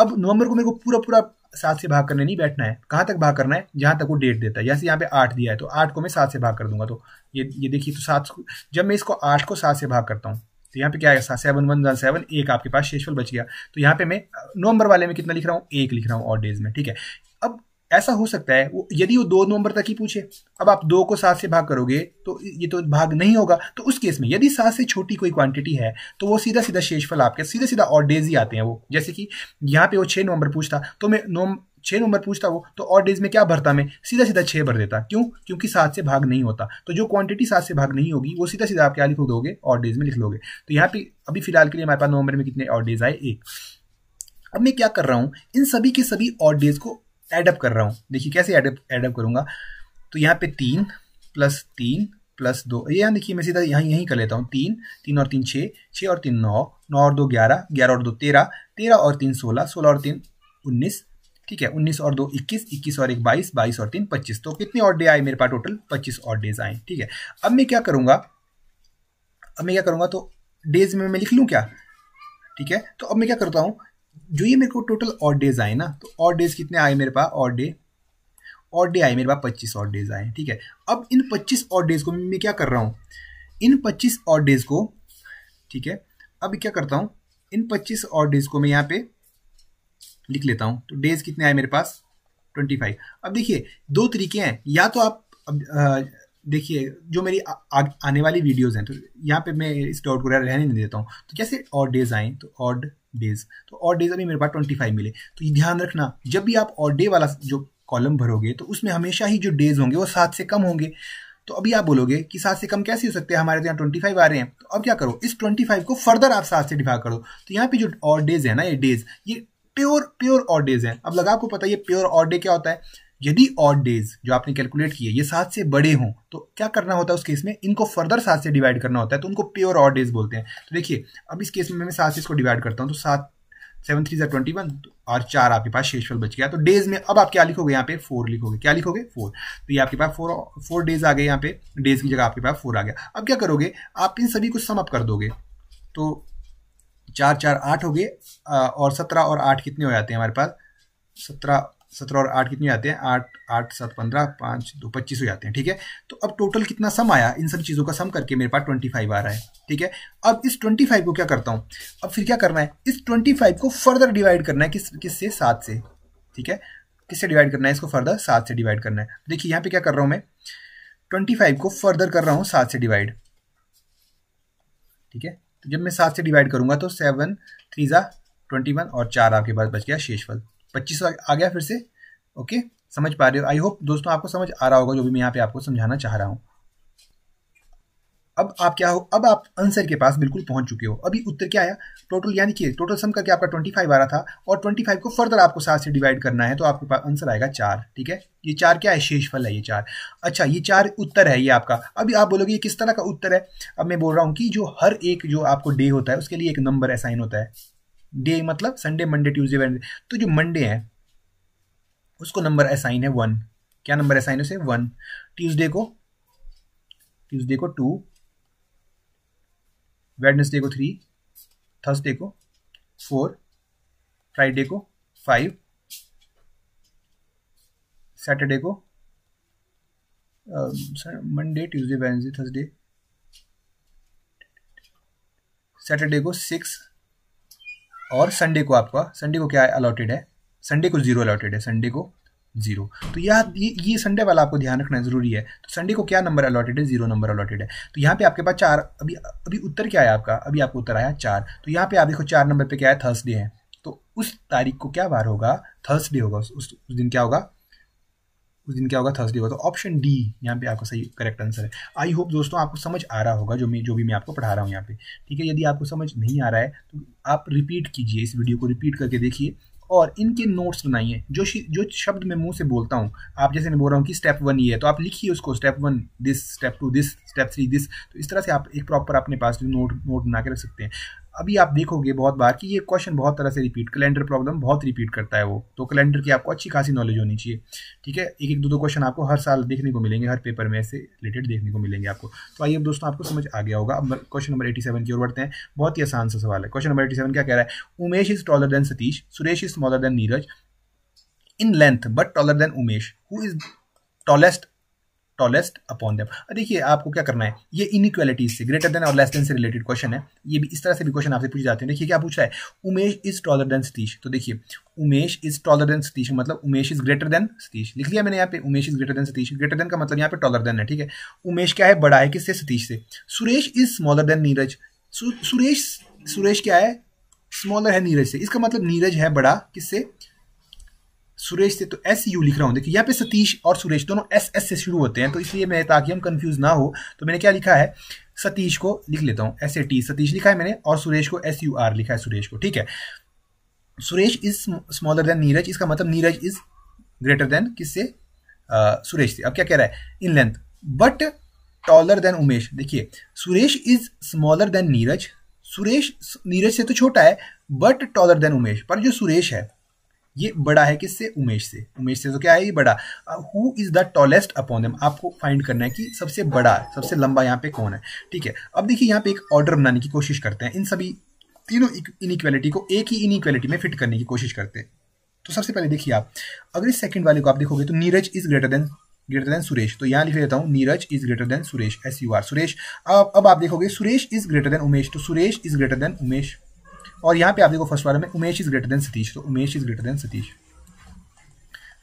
अब नवंबर को मेरे को पूरा पूरा सात से भाग करने नहीं बैठना है कहाँ तक भाग करना है जहाँ तक वो डेट देता है जैसे यहाँ पे आठ दिया है तो आठ को मैं सात से भाग कर दूंगा तो ये ये देखिए तो सात जब मैं इसको आठ को सात से भाग करता हूँ तो यहाँ पे क्या आएगा सेवन वन वन सेवन एक आपके पास शेषफल बच गया तो यहाँ पे मैं नवंबर वाले में कितना लिख रहा हूँ एक लिख रहा हूँ और डेज में ठीक है अब ऐसा हो सकता है वो यदि वो दो नवंबर तक ही पूछे अब आप दो को सात से भाग करोगे तो ये तो भाग नहीं होगा तो उस केस में यदि सात से छोटी कोई क्वांटिटी है तो वो सीधा सीधा शेषफल आपके सीधे सीधा और डेज ही आते हैं वो जैसे कि यहाँ पे वो छः नवंबर पूछता तो मैं नवम छः नंबर पूछता वो तो और डेज में क्या भरता मैं सीधा सीधा छः भर देता क्यों क्योंकि सात से भाग नहीं होता तो जो क्वांटिटी सात से भाग नहीं होगी वो सीधा सीधा आप क्या लिख दोगे और डेज में लिख लोगे तो यहाँ पे अभी फिलहाल के लिए हमारे पास नवंबर में कितने और डेज आए एक अब मैं क्या कर रहा हूँ इन सभी के सभी और डेज को एडअप कर रहा हूँ देखिए कैसे एडअप एडअप करूँगा तो यहाँ पे तीन प्लस तीन प्लस दो ये यहाँ देखिए मैं सीधा यहाँ यहीं कर लेता हूँ तीन तीन और तीन छः छः और तीन नौ नौ और दो ग्यारह ग्यारह और दो तेरह तेरह और तीन सोलह सोलह और तीन उन्नीस ठीक है उन्नीस और दो इक्कीस इक्कीस और एक बाईस बाईस और तीन पच्चीस तो कितने और डे आए मेरे पास टोटल पच्चीस और डेज आए ठीक है अब मैं क्या करूँगा अब मैं क्या करूँगा तो डेज में मैं लिख लूँ क्या ठीक है तो अब मैं क्या करता हूँ जो ये मेरे को टोटल और डेज आए ना तो और डेज कितने आए मेरे पास और डे और डे आए मेरे पास पच्चीस और डेज आए ठीक है अब इन पच्चीस और डेज को मैं क्या कर रहा हूँ इन पच्चीस और डेज को ठीक है अब क्या करता हूँ इन पच्चीस और डेज को मैं यहाँ पर लिख लेता हूँ तो डेज कितने आए मेरे पास ट्वेंटी फाइव अब देखिए दो तरीके हैं या तो आप देखिए जो मेरी आ, आ, आने वाली वीडियोस हैं तो यहाँ पे मैं इस डॉट को रहने नहीं देता हूँ तो जैसे और डेज आए तो ऑड डेज तो ऑड डेज अभी मेरे पास ट्वेंटी फाइव मिले तो ये ध्यान रखना जब भी आप ऑड डे वाला जो कॉलम भरोगे तो उसमें हमेशा ही जो डेज होंगे वो सात से कम होंगे तो अभी आप बोलोगे कि सात से कम कैसे हो सकते हैं हमारे तो यहाँ ट्वेंटी फाइव आ रहे हैं तो अब क्या करो इस ट्वेंटी फाइव को फर्दर आप सात से डिवाइड करो तो यहाँ पे जो और डेज है ना ये डेज ये प्योर प्योर ऑड डेज हैं अब लगा आपको पता है प्योर ऑड डे क्या होता है यदि ऑड डेज जो आपने कैलकुलेट किए ये सात से बड़े हों तो क्या करना होता है उस केस में इनको फर्दर सात से डिवाइड करना होता है तो उनको प्योर ऑड डेज बोलते हैं तो देखिए अब इस केस में मैं सात से इसको डिवाइड करता हूँ तो सात सेवन थ्री जो ट्वेंटी वन और चार आपके पास शेषफल बच गया तो डेज में अब आप क्या लिखोगे यहाँ पे फोर लिखोगे क्या लिखोगे फोर तो ये आपके पास फोर फोर डेज आ गए यहाँ पे डेज की जगह आपके पास फोर आ गया अब क्या करोगे आप इन सभी को सम अप कर दोगे तो चार चार आठ हो गए और सत्रह और आठ कितने हो जाते हैं हमारे पास सत्रह सत्रह और आठ कितने आते हैं आठ आठ सात पंद्रह पाँच दो पच्चीस हो जाते हैं ठीक है तो अब टोटल कितना सम आया इन सब चीज़ों का सम करके मेरे पास ट्वेंटी फाइव आ रहा है ठीक है अब इस ट्वेंटी फाइव को क्या करता हूँ अब फिर क्या करना है इस ट्वेंटी फाइव को फर्दर डिवाइड करना है किस किस से सात से ठीक है किससे डिवाइड करना है इसको फर्दर सात से डिवाइड करना है देखिए यहाँ पर क्या कर रहा हूँ मैं ट्वेंटी फाइव को फर्दर कर रहा हूँ सात से डिवाइड ठीक है जब मैं सात से डिवाइड करूंगा तो सेवन थ्री ज़ा ट्वेंटी वन और चार आपके पास बच गया शेषफल पच्चीस आ गया फिर से ओके समझ पा रहे हो आई होप दोस्तों आपको समझ आ रहा होगा जो भी मैं यहाँ पे आपको समझाना चाह रहा हूँ अब आप क्या हो अब आप आंसर के पास बिल्कुल पहुंच चुके हो अभी उत्तर क्या आया टोटल यानी कि टोटल सम करके आपका ट्वेंटी फाइव आ रहा था और ट्वेंटी फाइव को फर्दर आपको सात से डिवाइड करना है तो आपके पास आंसर आएगा चार ठीक है ये चार क्या है शेषफल है ये चार अच्छा ये चार उत्तर है ये आपका अभी आप बोलोगे ये किस तरह का उत्तर है अब मैं बोल रहा हूँ कि जो हर एक जो आपको डे होता है उसके लिए एक नंबर असाइन होता है डे मतलब संडे मंडे ट्यूजडे वेडनेसडे तो जो मंडे है उसको नंबर असाइन है वन क्या नंबर असाइन है उसे वन ट्यूजडे को ट्यूजडे को टू वेडनेसडे को थ्री थर्सडे को फोर फ्राइडे को फाइव सैटरडे को Monday Tuesday Wednesday Thursday Saturday को सिक्स और संडे को आपका संडे को क्या अलॉटेड है संडे को जीरो अलॉटेड है संडे को जीरो तो यह ये, संडे वाला आपको ध्यान रखना ज़रूरी है तो संडे को क्या नंबर अलॉटेड है जीरो नंबर अलॉटेड है तो यहाँ पे आपके पास चार अभी अभी उत्तर क्या आया आपका अभी आपको उत्तर आया चार तो यहाँ पे आप देखो चार नंबर पे क्या है थर्सडे है तो उस तारीख को क्या बार होगा थर्सडे होगा उस, उस दिन क्या होगा उस दिन क्या होगा थर्सडे होगा तो ऑप्शन डी यहाँ पे आपका सही करेक्ट आंसर है आई होप दोस्तों आपको समझ आ रहा होगा जो मैं जो भी मैं आपको पढ़ा रहा हूँ यहाँ पे ठीक है यदि आपको समझ नहीं आ रहा है तो आप रिपीट कीजिए इस वीडियो को रिपीट करके देखिए और इनके नोट्स बनाइए जो जो शब्द मैं मुंह से बोलता हूँ आप जैसे मैं बोल रहा हूँ कि स्टेप वन ये है तो आप लिखिए उसको step one this step two this step three this तो इस तरह से आप एक प्रॉपर अपने पास नोट नोट बना के रख सकते हैं अभी आप देखोगे बहुत बार कि ये क्वेश्चन बहुत तरह से रिपीट कैलेंडर प्रॉब्लम बहुत रिपीट करता है वो तो कैलेंडर की आपको अच्छी खासी नॉलेज होनी चाहिए ठीक है एक एक दो दो क्वेश्चन आपको हर साल देखने को मिलेंगे हर पेपर में ऐसे रिलेटेड देखने को मिलेंगे आपको तो आइए अब दोस्तों आपको समझ आ गया होगा अब क्वेश्चन नंबर एटी सेवन की ओर बढ़ते हैं बहुत ही आसान सा सवाल है क्वेश्चन नंबर एटी सेवन क्या कह रहा है Umesh is taller than Satish Suresh is smaller than Neeraj in length but taller than Umesh who is tallest tallest upon them देखिए आपको क्या करना है ये इक्वालिटी से ग्रेटर देन और लेस देन से रिलेटेड क्वेश्चन है ये भी इस तरह से भी क्वेश्चन आपसे पूछे जाते हैं देखिए क्या पूछा है Umesh is taller than Satish तो देखिए Umesh is taller than Satish मतलब Umesh is greater than Satish लिख लिया मैंने यहाँ पे Umesh is greater than Satish greater than का मतलब यहाँ पे टॉलर देन है ठीक है उमेश क्या है बड़ा है किससे सतीश से Suresh is smaller than Neeraj Suresh Suresh क्या है स्मॉलर है नीरज से इसका मतलब नीरज है बड़ा किससे सुरेश से तो एस यू लिख रहा हूँ देखिए यहाँ पे सतीश और सुरेश दोनों एस एस से शुरू होते हैं तो इसलिए मैं ताकि हम कंफ्यूज ना हो तो मैंने क्या लिखा है सतीश को लिख लेता हूँ एस ए टी सतीश लिखा है मैंने और सुरेश को एस यू आर लिखा है सुरेश को ठीक है Suresh is smaller than Neeraj इसका मतलब नीरज इज ग्रेटर देन किससे सुरेश से अब क्या कह रहा है in length but taller than Umesh देखिए Suresh is smaller than Neeraj Suresh Neeraj से तो छोटा है बट टॉलर देन उमेश पर जो सुरेश है ये बड़ा है किससे उमेश से उमेश से तो क्या है ये बड़ा who is the tallest upon them आपको फाइंड करना है कि सबसे बड़ा सबसे लंबा यहाँ पे कौन है ठीक है अब देखिए यहाँ पे एक ऑर्डर बनाने की कोशिश करते हैं इन सभी तीनों इनइक्वालिटी को एक ही इनइक्वालिटी में फिट करने की कोशिश करते हैं तो सबसे पहले देखिए आप अगर इस सेकंड वाले को आप देखोगे तो Neeraj is greater than greater than Suresh तो यहाँ लिख देता हूँ Neeraj is greater than Suresh S U R Suresh अब अब आप देखोगे Suresh is greater than Umesh तो Suresh is greater than Umesh और यहाँ पे आप देखो फर्स्ट वाला में Umesh is greater than Satish तो Umesh is greater than Satish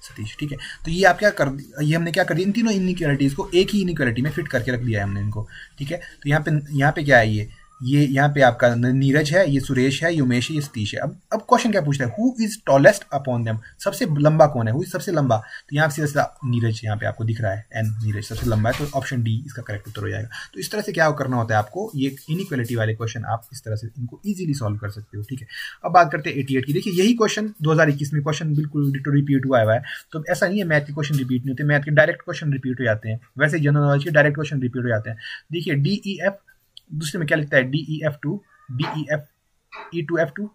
Satish ठीक है तो ये आप क्या कर ये हमने क्या कर दिया इन तीनों इनिक्वालिटीज को एक ही इनिक्वालिटी में फिट करके रख दिया है हमने इनको ठीक है तो यहाँ पे यहाँ पे क्या है ये ये यहाँ पे आपका नीरज है ये सुरेश है ये उमेश है ये सतीश है अब अब क्वेश्चन क्या पूछता है who is tallest upon them सबसे लंबा कौन है हु इज सबसे लंबा तो यहाँ से नीरज यहाँ पे आपको दिख रहा है एन नीरज सबसे लंबा है तो ऑप्शन डी इसका करेक्ट उत्तर हो जाएगा तो इस तरह से क्या करना होता है आपको ये इन वाले क्वेश्चन आप इस तरह से इनको ईजिली सॉल्व कर सकते हो ठीक है अब बात करते हैं एटी की देखिए यही क्वेश्चन दो में क्वेश्चन बिल्कुल रिपीट हुआ हुआ है तो ऐसा नहीं है मैथ के क्वेश्चन रिपीट नहीं होते मैथ के डायरेक्ट क्वेश्चन रिपीट हो जाते हैं वैसे जनरल नॉलेज के डायरेक्ट क्वेश्चन रिपीट हो जाते हैं देखिए डी ई एफ दूसरे में क्या लिखता है D E F two D E F E two F two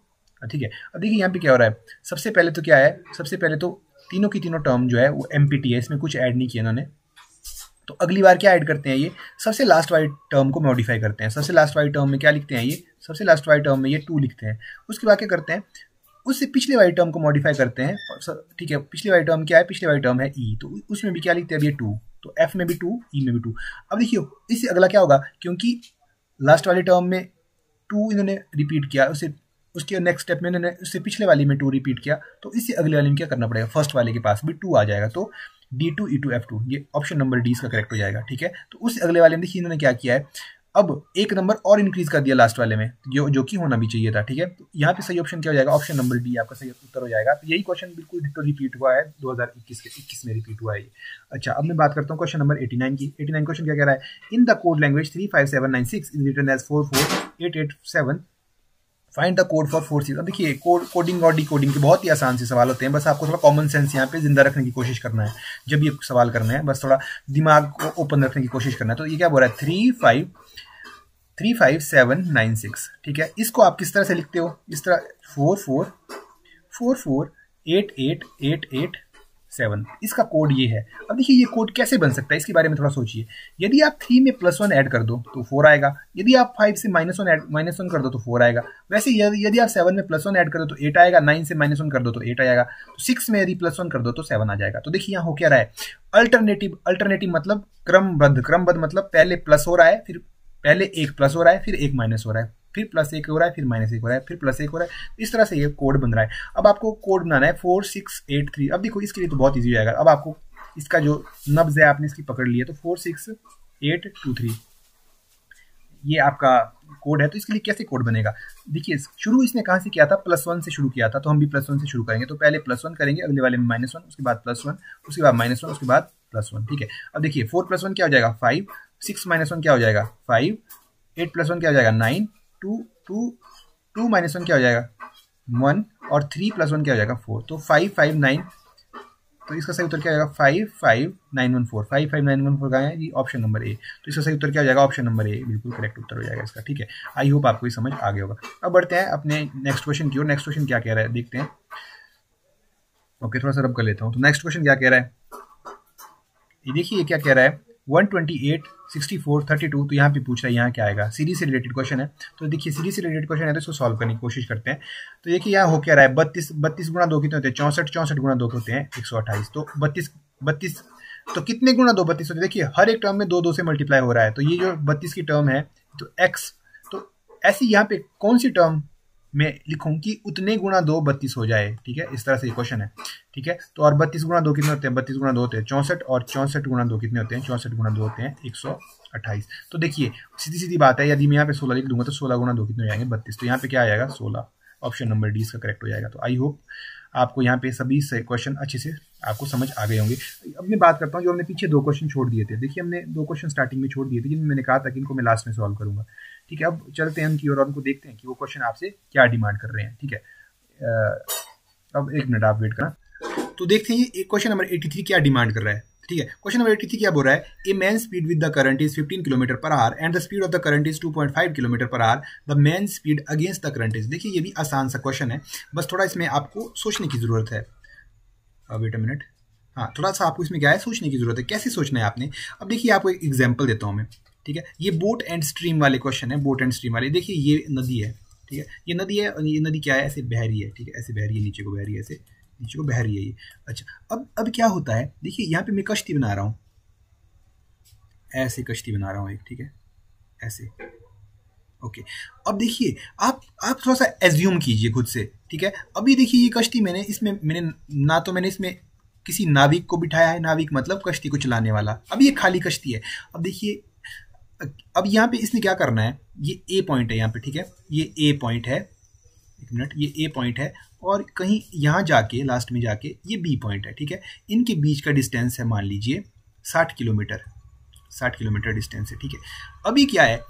ठीक है अब देखिए यहाँ पे क्या हो रहा है सबसे पहले तो क्या है सबसे पहले तो तीनों की तीनों टर्म जो है वो एम पी टी है इसमें कुछ ऐड नहीं किया इन्होंने तो अगली बार क्या ऐड करते हैं ये सबसे लास्ट वाली टर्म को मॉडिफाई करते हैं सबसे लास्ट वाली टर्म में क्या लिखते हैं ये सबसे लास्ट वाली टर्म में ये टू लिखते हैं उसके बाद क्या करते हैं उससे पिछले वाली टर्म को मॉडिफाई करते हैं ठीक है पिछले वाली टर्म क्या है पिछले वाली टर्म है ई e। तो उसमें भी क्या लिखते हैं अब ये टू तो एफ में भी टू ई e में भी टू अब देखियो इससे अगला क्या होगा क्योंकि लास्ट वाली टर्म में टू इन्होंने रिपीट किया उसे उसके नेक्स्ट स्टेप में इन्होंने उससे पिछले वाली में टू रिपीट किया तो इससे अगले वाले में क्या करना पड़ेगा फर्स्ट वाले के पास भी टू आ जाएगा तो D two E two F two ये ऑप्शन नंबर डी इसका करेक्ट हो जाएगा ठीक है तो उससे अगले वाले में देखिए इन्होंने क्या किया है अब एक नंबर और इंक्रीज कर दिया लास्ट वाले में जो जो कि होना भी चाहिए था ठीक है तो यहाँ पे सही ऑप्शन क्या हो जाएगा ऑप्शन नंबर डी आपका सही उत्तर हो जाएगा तो यही क्वेश्चन बिल्कुल रिपीट हुआ है 2021 के 21 में रिपीट हुआ है अच्छा अब मैं बात करता हूँ क्वेश्चन नंबर 89 की 89 क्वेश्चन क्या कह रहा है in the code language three five seven nine six is written as four four eight eight seven find the code for four sees देखिए कोड कोडिंग और कोडिंग के बहुत ही आसान से सवाल होते हैं बस आपको थोड़ा कॉमन सेंस यहाँ पे जिंदा रखने की कोशिश करना है जब ये सवाल करना है बस थोड़ा दिमाग को ओपन रखने की कोशिश करना है तो ये क्या बोल रहा है three five three five seven nine six ठीक है इसको आप किस तरह से लिखते हो इस तरह four four four four eight eight eight eight seven इसका कोड ये है अब देखिए ये कोड कैसे बन सकता है इसके बारे में थोड़ा सोचिए यदि आप थ्री में प्लस वन ऐड कर दो तो फोर आएगा यदि आप फाइव से minus one add minus one कर दो तो फोर आएगा वैसे यदि आप सेवन में प्लस वन ऐड कर दो तो एट आएगा नाइन से माइनस वन कर दो तो एट आएगा तो सिक्स में यदि प्लस वन कर दो तो सेवन आ जाएगा तो देखिए यहाँ हो क्या रहा है अल्टरनेटिव अल्टरनेटिव मतलब क्रमबद्ध क्रमबद्ध मतलब पहले प्लस हो रहा है फिर पहले एक प्लस हो रहा है फिर एक माइनस हो रहा है फिर प्लस एक हो रहा है फिर माइनस एक हो रहा है फिर प्लस एक हो रहा है इस तरह से ये कोड बन रहा है अब आपको कोड बनाना है फोर सिक्स एट थ्री अब देखो इसके लिए तो बहुत ईजी हो जाएगा अब आपको इसका जो नब्ज है आपने इसकी पकड़ लिया तो four six eight two three ये आपका कोड है तो इसके लिए कैसे कोड बनेगा देखिए शुरू इसने कहाँ से किया था प्लस वन से शुरू किया था तो हम भी प्लस वन से शुरू करेंगे तो पहले प्लस वन करेंगे अगले वाले में माइनस वन उसके बाद प्लस वन उसके बाद माइनस वन उसके बाद प्लस वन ठीक है अब देखिए फोर प्लस वन क्या हो जाएगा फाइव सिक्स माइनस वन क्या हो जाएगा फाइव एट प्लस वन क्या हो जाएगा nine two two two minus one क्या हो जाएगा वन और थ्री प्लस वन क्या हो जाएगा फोर तो फाइव फाइव नाइन तो इसका सही उत्तर क्या हो जाएगा five five nine one four five five nine one four का है ऑप्शन नंबर ए तो इसका सही उत्तर क्या हो जाएगा ऑप्शन नंबर ए बिल्कुल करेक्ट उत्तर हो जाएगा इसका ठीक है आई होप आपको ये समझ आ गया होगा अब बढ़ते हैं अपने नेक्स्ट क्वेश्चन की ओर नेक्स्ट क्वेश्चन क्या कह रहा है देखते हैं ओके थोड़ा सा रब कर लेता हूँ तो नेक्स्ट क्वेश्चन क्या कह रहा है ये देखिए क्या कह रहा है 128, 64, 32 तो यहाँ पे पूछ रहा है यहाँ क्या आएगा सीरीज से रिलेटेड क्वेश्चन है तो देखिए सीरीज से रिलेटेड क्वेश्चन है तो इसको सॉल्व करने की कोशिश करते हैं तो देखिए यहाँ हो क्या रहा है बत्तीस बत्तीस गुणा दो कितने होते हैं चौंसठ चौंसठ गुणा दो होते हैं एक सौ अट्ठाईस तो बत्तीस बत्तीस तो कितने गुणा दो बत्तीस होते हैं देखिए हर एक टर्म में दो दो से मल्टीप्लाई हो रहा है तो ये जो बत्तीस की टर्म है तो एक्स तो ऐसी यहाँ पे कौन सी टर्म मैं लिखूं कि उतने गुणा दो बत्तीस हो जाए ठीक है इस तरह से ये क्वेश्चन है ठीक है तो और बत्तीस गुणा दो कितने होते हैं बत्तीस गुणा दो होते हैं चौंसठ और चौंसठ गुणा दो कितने होते हैं चौंसठ गुणा दो होते हैं एक सौ अट्ठाईस तो देखिए सीधी सीधी बात है यदि मैं यहाँ पे सोलह लिख दूंगा तो सोलह गुणा दो कितने हो जाएंगे बत्तीस तो यहाँ पे क्या आ जाएगा सोलह ऑप्शन नंबर डी इसका करेक्ट हो जाएगा तो आई होप आपको यहाँ पे सभी से क्वेश्चन अच्छे से आपको समझ आ गए होंगे अब मैं बात करता हूँ जो हमने पीछे दो क्वेश्चन छोड़ दिए थे देखिए हमने दो क्वेश्चन स्टार्टिंग में छोड़ दिए थे जिनमें मैंने कहा था कि इनको मैं लास्ट में सॉल्व करूँगा ठीक है अब चलते हैं उनकी और उनको देखते हैं कि वो क्वेश्चन आपसे क्या डिमांड कर रहे हैं ठीक है अब एक मिनट आप वेट करना तो देखते हैं ये क्वेश्चन नंबर थ्री क्या डिमांड कर रहा है ठीक है क्वेश्चन नंबर थ्री क्या बोल रहा है a man speed with the current is 15 kilometre per hour and the speed of the current is 2.5 kilometre per hour the man speed against the current is देखिए ये भी आसान सा क्वेश्चन है बस थोड़ा इसमें आपको सोचने की ज़रूरत है वेट अ मिनट हाँ थोड़ा सा आपको इसमें क्या है सोचने की ज़रूरत है कैसे सोचना है आपने अब देखिए आपको एक एग्जाम्पल देता हूँ मैं ठीक है ये बोट एंड स्ट्रीम वाले क्वेश्चन है बोट एंड स्ट्रीम वाले देखिए ये नदी है ठीक है ये नदी है और ये नदी क्या है ऐसे बहरी है ठीक है ऐसे बहरी है नीचे को बहरी है ऐसे नीचे को बहरी है ये अच्छा अब अब क्या होता है देखिए यहाँ पे मैं कश्ती बना रहा हूँ ऐसे कश्ती बना रहा हूँ एक ठीक है ऐसे ओके अब देखिए आप आप थोड़ा सा एज्यूम कीजिए खुद से ठीक है अभी देखिए ये कश्ती मैंने इसमें मैंने ना तो मैंने इसमें किसी नाविक को बिठाया है नाविक मतलब कश्ती को चलाने वाला अब ये खाली कश्ती है अब देखिए अब यहाँ पे इसने क्या करना है ये ए पॉइंट है यहाँ पे ठीक है ये ए पॉइंट है एक मिनट ये ए पॉइंट है और कहीं यहाँ जाके लास्ट में जाके ये बी पॉइंट है ठीक है इनके बीच का डिस्टेंस है मान लीजिए साठ किलोमीटर साठ किलोमीटर डिस्टेंस है ठीक है अभी क्या है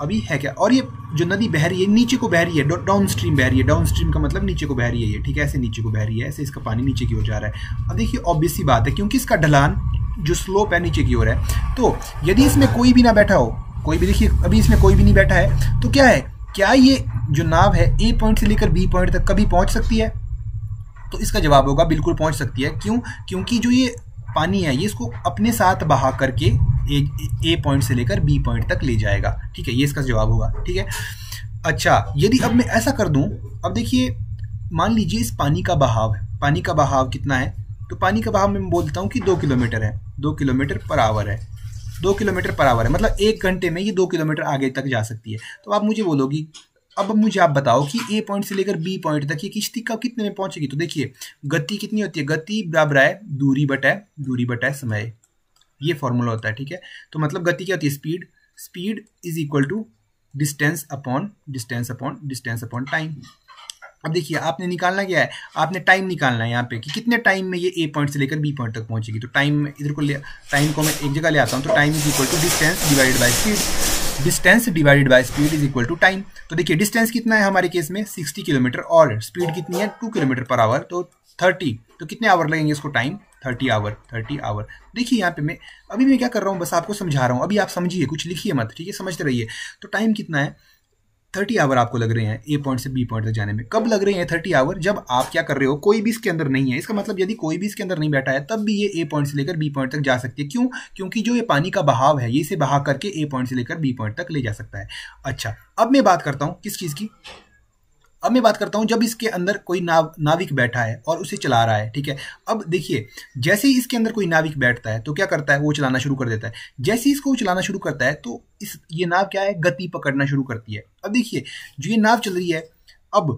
अभी है क्या और ये जो नदी बह रही है नीचे को बह रही है डाउन स्ट्रीम बह रही है डाउन स्ट्रीम का मतलब नीचे को बह रही है ये ठीक है ऐसे नीचे को बह रही है ऐसे इसका पानी नीचे की ओर जा रहा है अब देखिए ऑब्वियसली बात है क्योंकि इसका ढलान जो स्लोप है नीचे की ओर है तो यदि इसमें कोई भी ना बैठा हो कोई भी देखिए अभी इसमें कोई भी नहीं बैठा है तो क्या है क्या ये जो नाव है ए पॉइंट से लेकर बी पॉइंट तक कभी पहुँच सकती है तो इसका जवाब होगा बिल्कुल पहुंच सकती है क्यों क्योंकि जो ये पानी है ये इसको अपने साथ बहा करके एक ए पॉइंट से लेकर बी पॉइंट तक ले जाएगा ठीक है ये इसका जवाब होगा ठीक है अच्छा यदि अब मैं ऐसा कर दूं अब देखिए मान लीजिए इस पानी का बहाव है पानी का बहाव कितना है तो पानी का बहाव मैं बोलता हूँ कि दो किलोमीटर है दो किलोमीटर पर आवर है दो किलोमीटर पर आवर है मतलब एक घंटे में ये दो किलोमीटर आगे तक जा सकती है तो आप मुझे बोलोगी अब मुझे आप बताओ कि ए पॉइंट से लेकर बी पॉइंट तक ये किश्ती कब कितने में पहुंचेगी तो देखिए गति कितनी होती है गति बराबर है दूरी बटे दूरी बटे समय ये फॉर्मूला होता है ठीक है तो मतलब गति क्या होती है speed speed is equal to distance upon distance upon distance upon time अब देखिए आपने निकालना क्या है आपने टाइम निकालना है यहाँ पे कि कितने टाइम में ये ए पॉइंट से लेकर बी पॉइंट तक पहुंचेगी तो टाइम इधर को ले टाइम को मैं एक जगह ले आता हूँ तो time is equal to distance divided by speed distance divided by speed is equal to time तो देखिए डिस्टेंस कितना है हमारे केस में 60 किलोमीटर और स्पीड कितनी है 2 किलोमीटर पर आवर तो 30 तो कितने आवर लगेंगे इसको टाइम 30 आवर 30 आवर देखिए यहाँ पे मैं अभी मैं क्या कर रहा हूँ बस आपको समझा रहा हूँ अभी आप समझिए कुछ लिखिए मत ठीक है समझते रहिए तो टाइम कितना है थर्टी आवर आपको लग रहे हैं ए पॉइंट से बी पॉइंट तक जाने में कब लग रहे हैं थर्टी आवर जब आप क्या कर रहे हो कोई भी इसके अंदर नहीं है इसका मतलब यदि कोई भी इसके अंदर नहीं बैठा है तब भी ये ए पॉइंट से लेकर बी पॉइंट तक जा सकती है क्यों क्योंकि जो ये पानी का बहाव है ये इसे बहा करके ए पॉइंट से लेकर बी पॉइंट तक ले जा सकता है अच्छा अब मैं बात करता हूँ किस चीज़ की अब मैं बात करता हूँ जब इसके अंदर कोई नाव नाविक बैठा है और उसे चला रहा है ठीक है अब देखिए जैसे ही इसके अंदर कोई नाविक बैठता है तो क्या करता है वो चलाना शुरू कर देता है जैसे ही इसको वो चलाना शुरू करता है तो इस ये नाव क्या है गति पकड़ना शुरू करती है अब देखिए जो ये नाव चल रही है अब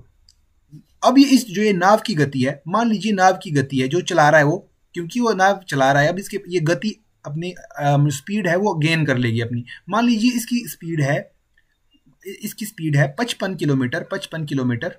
अब ये इस जो ये नाव की गति है मान लीजिए नाव की गति है जो चला रहा है वो क्योंकि वो नाव चला रहा है अब इसके ये गति अपनी स्पीड है वो गेन कर लेगी अपनी मान लीजिए इसकी स्पीड है इसकी स्पीड है पचपन किलोमीटर पचपन किलोमीटर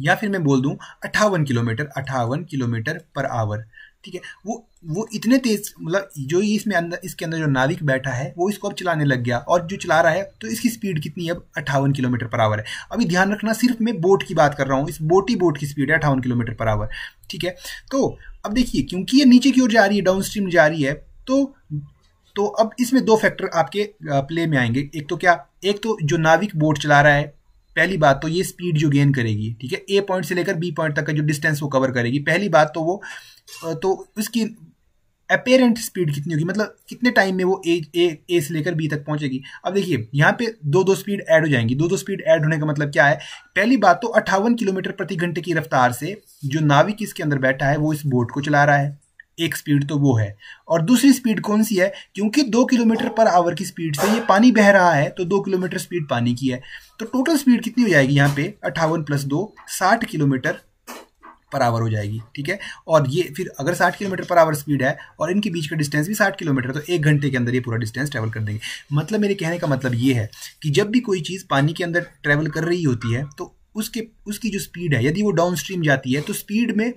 या फिर मैं बोल दूं अट्ठावन किलोमीटर अट्ठावन किलोमीटर पर आवर ठीक है वो वो इतने तेज मतलब जो ये इसमें अंदर इसके अंदर जो नाविक बैठा है वो इसको अब चलाने लग गया और जो चला रहा है तो इसकी स्पीड कितनी अब अट्ठावन किलोमीटर पर आवर है अभी ध्यान रखना सिर्फ मैं बोट की बात कर रहा हूँ इस बोट ही बोट की स्पीड है अट्ठावन किलोमीटर पर आवर ठीक है तो अब देखिए क्योंकि ये नीचे की ओर जा रही है डाउन स्ट्रीम जा रही है तो तो अब इसमें दो फैक्टर आपके प्ले में आएंगे एक तो क्या एक तो जो नाविक बोट चला रहा है पहली बात तो ये स्पीड जो गेन करेगी ठीक है ए पॉइंट से लेकर बी पॉइंट तक का जो डिस्टेंस वो कवर करेगी पहली बात तो वो तो उसकी अपेरेंट स्पीड कितनी होगी मतलब कितने टाइम में वो ए ए ए से लेकर बी तक पहुंचेगी अब देखिए यहाँ पे दो दो स्पीड ऐड हो जाएंगी दो दो स्पीड ऐड होने का मतलब क्या है पहली बात तो अट्ठावन किलोमीटर प्रति घंटे की रफ्तार से जो नाविक इसके अंदर बैठा है वो इस बोट को चला रहा है एक स्पीड तो वो है और दूसरी स्पीड कौन सी है क्योंकि दो किलोमीटर पर आवर की स्पीड से ये पानी बह रहा है तो दो किलोमीटर स्पीड पानी की है तो टोटल स्पीड कितनी हो जाएगी यहाँ पे अट्ठावन प्लस दो साठ किलोमीटर पर आवर हो जाएगी ठीक है और ये फिर अगर साठ किलोमीटर पर आवर स्पीड है और इनके बीच का डिस्टेंस भी साठ किलोमीटर तो एक घंटे के अंदर ये पूरा डिस्टेंस ट्रैवल कर देंगे मतलब मेरे कहने का मतलब ये है कि जब भी कोई चीज़ पानी के अंदर ट्रैवल कर रही होती है तो उसके उसकी जो स्पीड है यदि वो डाउन स्ट्रीम जाती है तो स्पीड में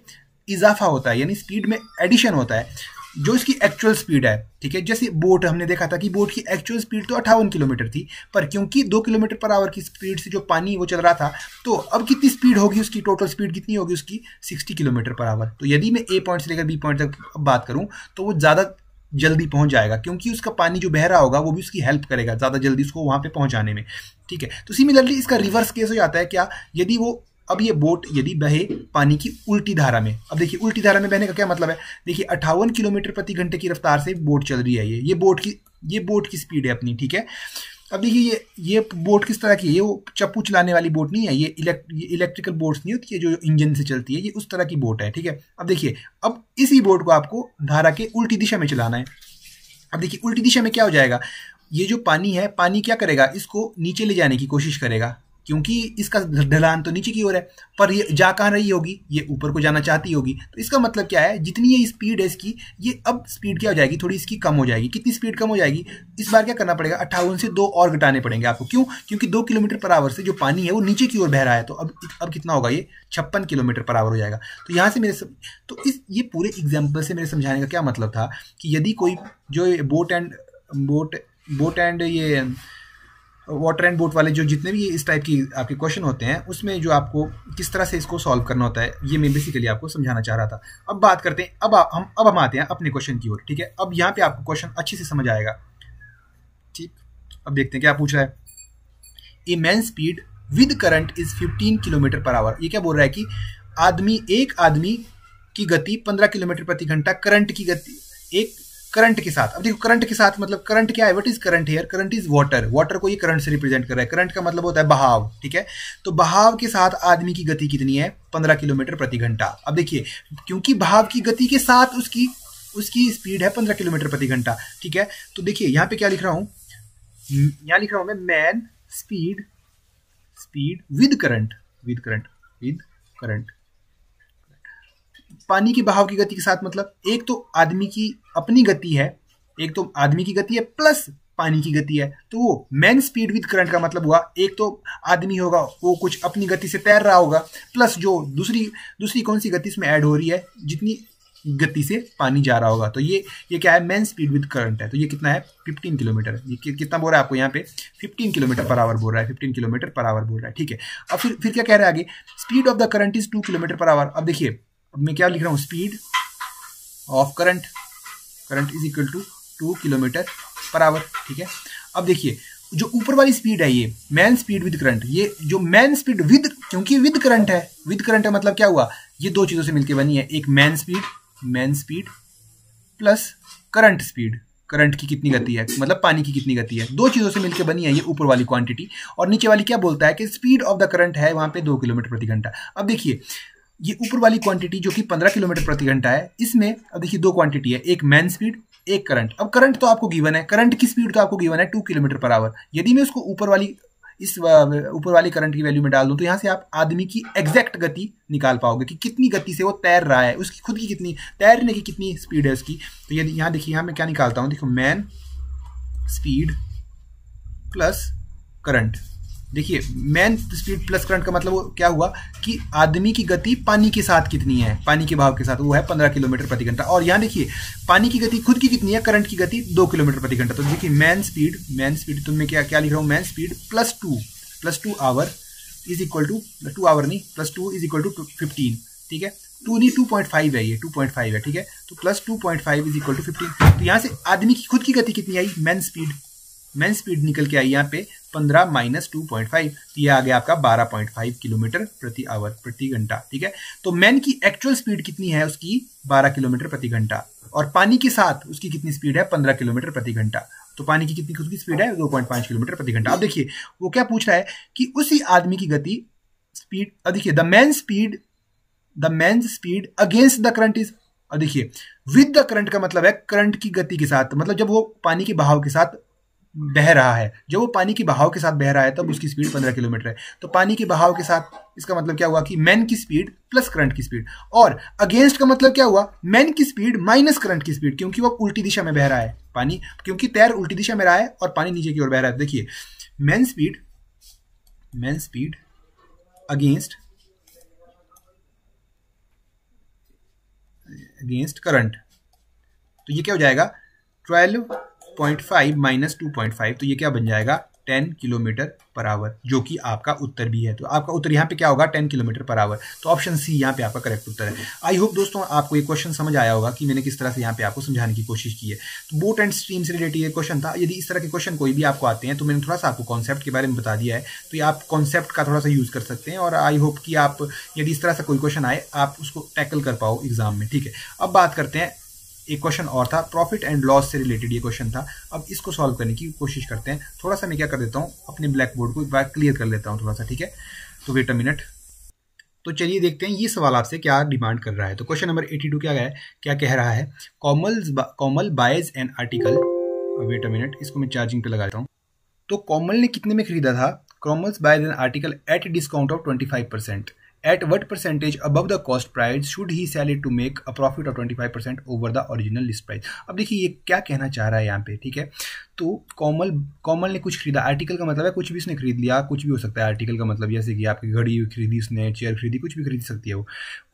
इजाफा होता है यानी स्पीड में एडिशन होता है जो इसकी एक्चुअल स्पीड है ठीक है जैसे बोट हमने देखा था कि बोट की एक्चुअल स्पीड तो अट्ठावन किलोमीटर थी पर क्योंकि दो किलोमीटर पर आवर की स्पीड से जो पानी वो चल रहा था तो अब कितनी स्पीड होगी उसकी टोटल स्पीड कितनी होगी उसकी सिक्सटी किलोमीटर पर आवर तो यदि मैं ए पॉइंट से लेकर बी पॉइंट तक बात करूँ तो वो ज़्यादा जल्दी पहुंच जाएगा क्योंकि उसका पानी जो बह रहा होगा वो भी उसकी हेल्प करेगा ज़्यादा जल्दी उसको वहाँ पे पहुंचाने में ठीक है तो सिमिलरली इसका रिवर्स केस हो जाता है क्या यदि वो अब ये बोट यदि बहे पानी की उल्टी धारा में अब देखिए उल्टी धारा में बहने का क्या मतलब है देखिए अट्ठावन किलोमीटर प्रति घंटे की रफ्तार से बोट चल रही है ये ये बोट की ये बोट की स्पीड है अपनी ठीक है अब देखिए ये ये बोट किस तरह की है ये वो चप्पू चलाने वाली बोट नहीं है ये इलेक्ट इलेक्ट्रिकल बोट्स नहीं होती है जो इंजन से चलती है ये उस तरह की बोट है ठीक है अब देखिए अब इसी बोट को आपको धारा के उल्टी दिशा में चलाना है अब देखिए उल्टी दिशा में क्या हो जाएगा ये जो पानी है पानी क्या करेगा इसको नीचे ले जाने की कोशिश करेगा क्योंकि इसका ढलान तो नीचे की ओर है पर ये जा कहाँ रही होगी ये ऊपर को जाना चाहती होगी तो इसका मतलब क्या है जितनी ये स्पीड है इसकी ये अब स्पीड क्या हो जाएगी थोड़ी इसकी कम हो जाएगी कितनी स्पीड कम हो जाएगी इस बार क्या करना पड़ेगा अट्ठावन से दो और घटाने पड़ेंगे आपको क्यों क्योंकि दो किलोमीटर पर आवर से जो पानी है वो नीचे की ओर बह रहा है तो अब अब कितना होगा ये छप्पन किलोमीटर पर आवर हो जाएगा तो यहाँ से मेरे सम... तो इस ये पूरे एग्जाम्पल से मेरे समझाने का क्या मतलब था कि यदि कोई जो boat and boat boat and ये वाटर एंड बोट वाले जो जितने भी इस टाइप की आपके क्वेश्चन होते हैं उसमें जो आपको किस तरह से इसको सॉल्व करना होता है ये मैं बेसिकली आपको समझाना चाह रहा था अब बात करते हैं अब आ, हम अब हम आते हैं अपने क्वेश्चन की ओर ठीक है अब यहाँ पे आपको क्वेश्चन अच्छे से समझ आएगा ठीक अब देखते हैं क्या पूछ रहा है a man speed with current is fifteen kilometre per hour ये क्या बोल रहा है कि आदमी एक आदमी की गति पंद्रह किलोमीटर प्रति घंटा करंट की गति एक करंट के साथ अब देखो करंट के साथ मतलब करंट क्या है what is current here current is water water को ये करंट से रिप्रेजेंट कर रहा है करंट का मतलब होता है बहाव ठीक है तो बहाव के साथ आदमी की गति कितनी है पंद्रह किलोमीटर प्रति घंटा अब देखिए क्योंकि बहाव की गति के साथ उसकी उसकी स्पीड है पंद्रह किलोमीटर प्रति घंटा ठीक है तो देखिए यहाँ पे क्या लिख रहा हूँ यहाँ लिख रहा हूँ मैं man speed speed with current with current with current पानी के बहाव की गति के साथ मतलब एक तो आदमी की अपनी गति है एक तो आदमी की गति है प्लस पानी की गति है तो वो मैन स्पीड विद करंट का मतलब हुआ एक तो आदमी होगा वो कुछ अपनी गति से तैर रहा होगा प्लस जो दूसरी दूसरी कौन सी गति इसमें ऐड हो रही है जितनी गति से पानी जा रहा होगा तो ये ये क्या है मैन स्पीड विद करंट है तो ये कितना है 15 किलोमीटर ये कि, कितना बोल रहा है आपको यहाँ पे 15 किलोमीटर पर आवर बोल रहा है 15 किलोमीटर पर आवर बोल रहा है ठीक है अब फिर फिर क्या कह रहा है आगे speed of the current is 2 kilometre per hour अब देखिए अब मैं क्या लिख रहा हूँ speed of current current is equal to two kilometre per hour ठीक है अब देखिए जो ऊपर वाली स्पीड है ये मैन स्पीड विद करंट ये जो मैन स्पीड विद क्योंकि विद करंट है विद करंट है मतलब क्या हुआ ये दो चीज़ों से मिलकर बनी है एक man speed man speed plus current speed current की कितनी गति है मतलब पानी की कितनी गति है दो चीज़ों से मिलकर बनी है ये ऊपर वाली क्वांटिटी और नीचे वाली क्या बोलता है कि स्पीड ऑफ द करंट है वहां पे दो किलोमीटर प्रति घंटा अब देखिए ये ऊपर वाली क्वांटिटी जो कि 15 किलोमीटर प्रति घंटा है इसमें अब देखिए दो क्वांटिटी है एक मैन स्पीड एक करंट अब करंट तो आपको गिवन है करंट की स्पीड तो आपको गिवन है टू किलोमीटर पर आवर यदि मैं उसको ऊपर वाली इस ऊपर वाली करंट की वैल्यू में डाल दूं तो यहाँ से आप आदमी की एग्जैक्ट गति निकाल पाओगे कि कितनी गति से वो तैर रहा है उसकी खुद की कितनी तैरने की कितनी स्पीड है उसकी तो यदि यहाँ देखिए यहाँ मैं क्या निकालता हूँ देखो मैन स्पीड प्लस करंट देखिए मैन स्पीड प्लस करंट का मतलब वो क्या हुआ कि आदमी की गति पानी के साथ कितनी है पानी के भाव के साथ वो है पंद्रह किलोमीटर प्रति घंटा और यहाँ देखिए पानी की गति खुद की कितनी है करंट की गति दो किलोमीटर प्रति घंटा तो देखिए मैन स्पीड मैन स्पीड तुम मैं क्या क्या लिख रहा हूँ man speed plus two plus two hour is equal to two hour नहीं plus two is equal to fifteen ठीक है टू नहीं टू पॉइंट फाइव है ये टू पॉइंट फाइव है ठीक है तो plus two point five is equal to fifteen तो यहाँ से आदमी की खुद की गति कितनी आई मैन स्पीड मैन स्पीड निकल के आई यहाँ पे पंद्रह माइनस टू पॉइंट फाइव तो ये आ गया आपका बारह पॉइंट फाइव किलोमीटर प्रति आवर प्रति घंटा ठीक है तो मैन की एक्चुअल स्पीड कितनी है उसकी बारह किलोमीटर प्रति घंटा और पानी के साथ उसकी कितनी स्पीड है पंद्रह किलोमीटर प्रति घंटा तो पानी की कितनी उसकी स्पीड है दो पॉइंट पांच किलोमीटर प्रति घंटा अब देखिए वो क्या पूछ रहा है कि उसी आदमी की गति स्पीड अब देखिए the man speed the man speed against the current is अब देखिए विद द करंट का मतलब है करंट की गति के साथ मतलब जब वो पानी के बहाव के साथ बह रहा है जब वो पानी की बहाव के साथ बह रहा है तब उसकी स्पीड पंद्रह किलोमीटर है तो पानी की बहाव के साथ इसका मतलब क्या हुआ कि मैन की स्पीड प्लस करंट की स्पीड और अगेंस्ट का मतलब क्या हुआ मैन की स्पीड माइनस करंट की स्पीड क्योंकि वो उल्टी दिशा में बह रहा है पानी क्योंकि तैर उल्टी दिशा में रहा है और पानी नीचे की ओर बह रहा है देखिए man speed man speed against against current तो ये क्या हो जाएगा twelve point five minus two point five तो ये क्या बन जाएगा टेन किलोमीटर पर आवर जो कि आपका उत्तर भी है तो आपका उत्तर यहाँ पे क्या होगा टेन किलोमीटर पर आवर तो ऑप्शन सी यहाँ पे आपका करेक्ट उत्तर है आई होप दोस्तों आपको ये क्वेश्चन समझ आया होगा कि मैंने किस तरह से यहाँ पे आपको समझाने की कोशिश की है तो बोट एंड स्ट्रीम से रिलेटेड ये क्वेश्चन था यदि इस तरह के क्वेश्चन कोई भी आपको आते हैं तो मैंने थोड़ा सा आपको कॉन्सेप्ट के बारे में बता दिया है तो ये आप कॉन्सेप्ट का थोड़ा सा यूज कर सकते हैं और आई होप कि आप यदि इस तरह से कोई क्वेश्चन आए आप उसको टैकल कर पाओ एग्जाम में ठीक है अब बात करते हैं एक क्वेश्चन और था प्रॉफिट एंड लॉस से रिलेटेड ये क्वेश्चन था अब इसको सॉल्व करने की कोशिश करते हैं थोड़ा सा मैं क्या कर देता हूँ अपने ब्लैक बोर्ड को एक बार क्लियर कर लेता हूँ थोड़ा सा ठीक है तो वेट अ मिनट तो चलिए देखते हैं ये सवाल आपसे क्या डिमांड कर रहा है तो क्वेश्चन नंबर 82 क्या है क्या कह रहा है Komal Komal buys an article wait a minute इसको मैं चार्जिंग पे लगा देता हूँ तो कॉमल ने कितने में खरीदा था Komal's buys an article at discount of twenty five percent percentage what the cost the should he sell it to make a profit of twenty five percent over the original list price अब देखिए ये क्या कहना चाह रहा है यहाँ पे ठीक है तो कॉमल कॉमल ने कुछ खरीदा आर्टिकल का मतलब है कुछ भी उसने खरीद लिया कुछ भी हो सकता है आर्टिकल का मतलब जैसे कि आपकी घड़ी खरीदी उसने चेयर खरीदी कुछ भी खरीद सकती है वो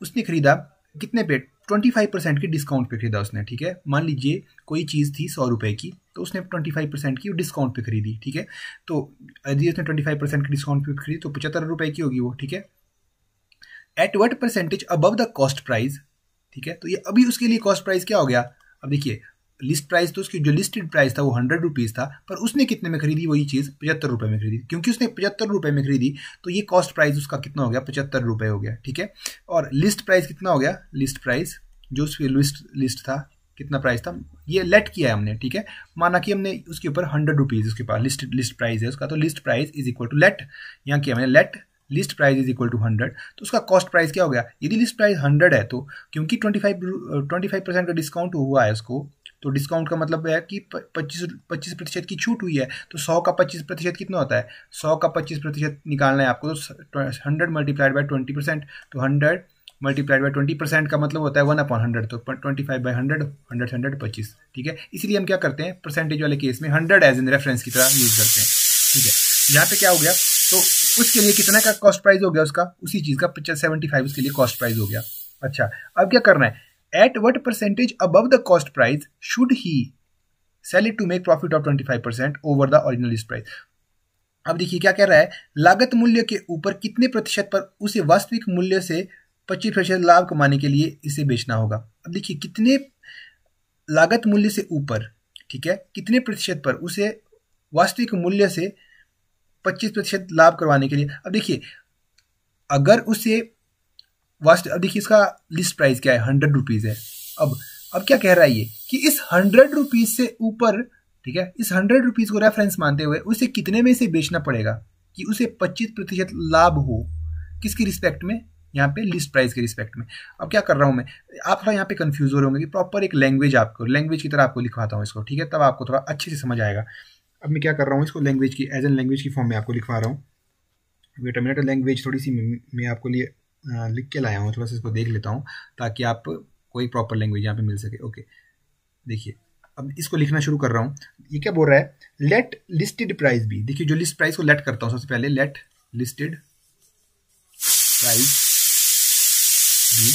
उसने खरीदा कितने पे 25 परसेंट की डिस्काउंट पे खरीदा उसने ठीक है मान लीजिए कोई चीज़ थी सौ रुपये की तो उसने 25 परसेंट की डिस्काउंट पे खरीदी ठीक है तो यदि उसने 25 परसेंट की डिस्काउंट पे खरीदी तो पचहत्तर रुपये की होगी वो ठीक है at what percentage above the cost price ठीक है तो ये अभी उसके लिए कॉस्ट प्राइस क्या हो गया अब देखिए लिस्ट प्राइस तो उसकी जो लिस्टेड प्राइस था वो हंड्रेड रुपीज़ था पर उसने कितने में खरीदी वही चीज़ पचहत्तर रुपये में खरीदी क्योंकि उसने पचहत्तर रुपये में खरीदी तो ये कॉस्ट प्राइस उसका कितना हो गया पचहत्तर रुपये हो गया ठीक है और लिस्ट प्राइस कितना हो गया लिस्ट प्राइस जो उसकी लिस्ट लिस्ट था कितना प्राइस था ये लेट किया है हमने ठीक है माना कि हमने उसके ऊपर हंड्रेड रुपीज़ उसके पास लिस्ट लिस्ट प्राइस है उसका तो list price is equal to let यहाँ किया हमने let list price is equal to hundred तो उसका कॉस्ट प्राइस क्या हो गया यदि लिस्ट प्राइस हंड्रेड है तो क्योंकि twenty five twenty five percent का डिस्काउंट हुआ है उसको तो डिस्काउंट का मतलब है कि पच्चीस पच्चीस प्रतिशत की छूट हुई है तो सौ का पच्चीस प्रतिशत कितना होता है सौ का पच्चीस प्रतिशत निकालना है आपको तो hundred multiplied by twenty percent तो hundred multiplied by twenty percent का मतलब होता है वन अपॉन हंड्रेड तो twenty five by hundred hundred hundred पच्चीस ठीक है इसीलिए हम क्या करते हैं परसेंटेज वाले केस में हंड्रेड एज इन रेफरेंस की तरह यूज़ करते हैं ठीक है यहाँ पे क्या हो गया तो उसके लिए कितना का कॉस्ट प्राइस हो गया उसका उसी चीज का पिक्चर सेवेंटी फाइव उसके लिए कॉस्ट प्राइस हो गया अच्छा अब क्या करना है at what percentage above the cost price should he sell it to make profit of twenty five percent over the original price अब देखिए क्या कह रहा है लागत मूल्य के ऊपर कितने प्रतिशत पर उसे वास्तविक मूल्य से पच्चीस प्रतिशत लाभ कमाने के लिए इसे बेचना होगा अब देखिए कितने लागत मूल्य से ऊपर ठीक है कितने प्रतिशत पर उसे वास्तविक मूल्य से पच्चीस प्रतिशत लाभ करवाने के लिए अब देखिए अगर उसे वास्ट अब देखिए इसका लिस्ट प्राइस क्या है हंड्रेड रुपीज़ है अब अब क्या कह रहा है ये कि इस हंड्रेड रुपीज़ से ऊपर ठीक है इस हंड्रेड रुपीज़ को रेफरेंस मानते हुए उसे कितने में से बेचना पड़ेगा कि उसे पच्चीस प्रतिशत लाभ हो किसकी रिस्पेक्ट में यहाँ पे लिस्ट प्राइस के रिस्पेक्ट में अब क्या कर रहा हूँ मैं आप थोड़ा यहाँ पे कंफ्यूज हो रहे होंगे कि प्रॉपर एक लैंग्वेज आपको लैंग्वेज की तरह आपको लिखवाता हूँ इसको ठीक है तब आपको थोड़ा अच्छे से समझ आएगा अब मैं क्या कर रहा हूँ इसको लैंग्वेज की एज एन लैंग्वेज की फॉर्म में आपको लिखवा रहा हूँ ये टर्मिनेटर लैंग्वेज थोड़ी सी मैं आपको लिए लिख के लाया हूँ थोड़ा सा इसको देख लेता हूँ ताकि आप कोई प्रॉपर लैंग्वेज यहाँ पे मिल सके ओके देखिए अब इसको लिखना शुरू कर रहा हूँ ये क्या बोल रहा है लेट लिस्टेड प्राइस भी देखिए जो लिस्ट प्राइस को लेट करता हूँ सबसे पहले लेट लिस्टेड प्राइस भी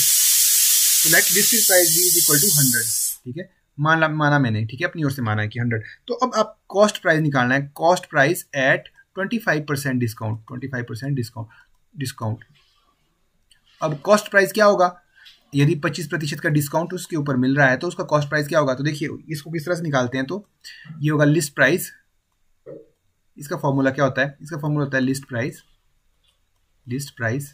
तो लेट लिस्टेड प्राइस भी इज इक्वल टू हंड्रेड ठीक है माना माना मैंने ठीक है अपनी ओर से माना है कि हंड्रेड तो अब आप कॉस्ट प्राइस निकालना है cost price at twenty five percent discount twenty five percent discount discount अब कॉस्ट प्राइस क्या होगा यदि पच्चीस प्रतिशत का डिस्काउंट उसके ऊपर मिल रहा है तो उसका कॉस्ट प्राइस क्या होगा तो देखिए इसको किस तरह से निकालते हैं तो ये होगा लिस्ट प्राइस इसका फॉर्मूला क्या होता है इसका फॉर्मूला होता है list price list price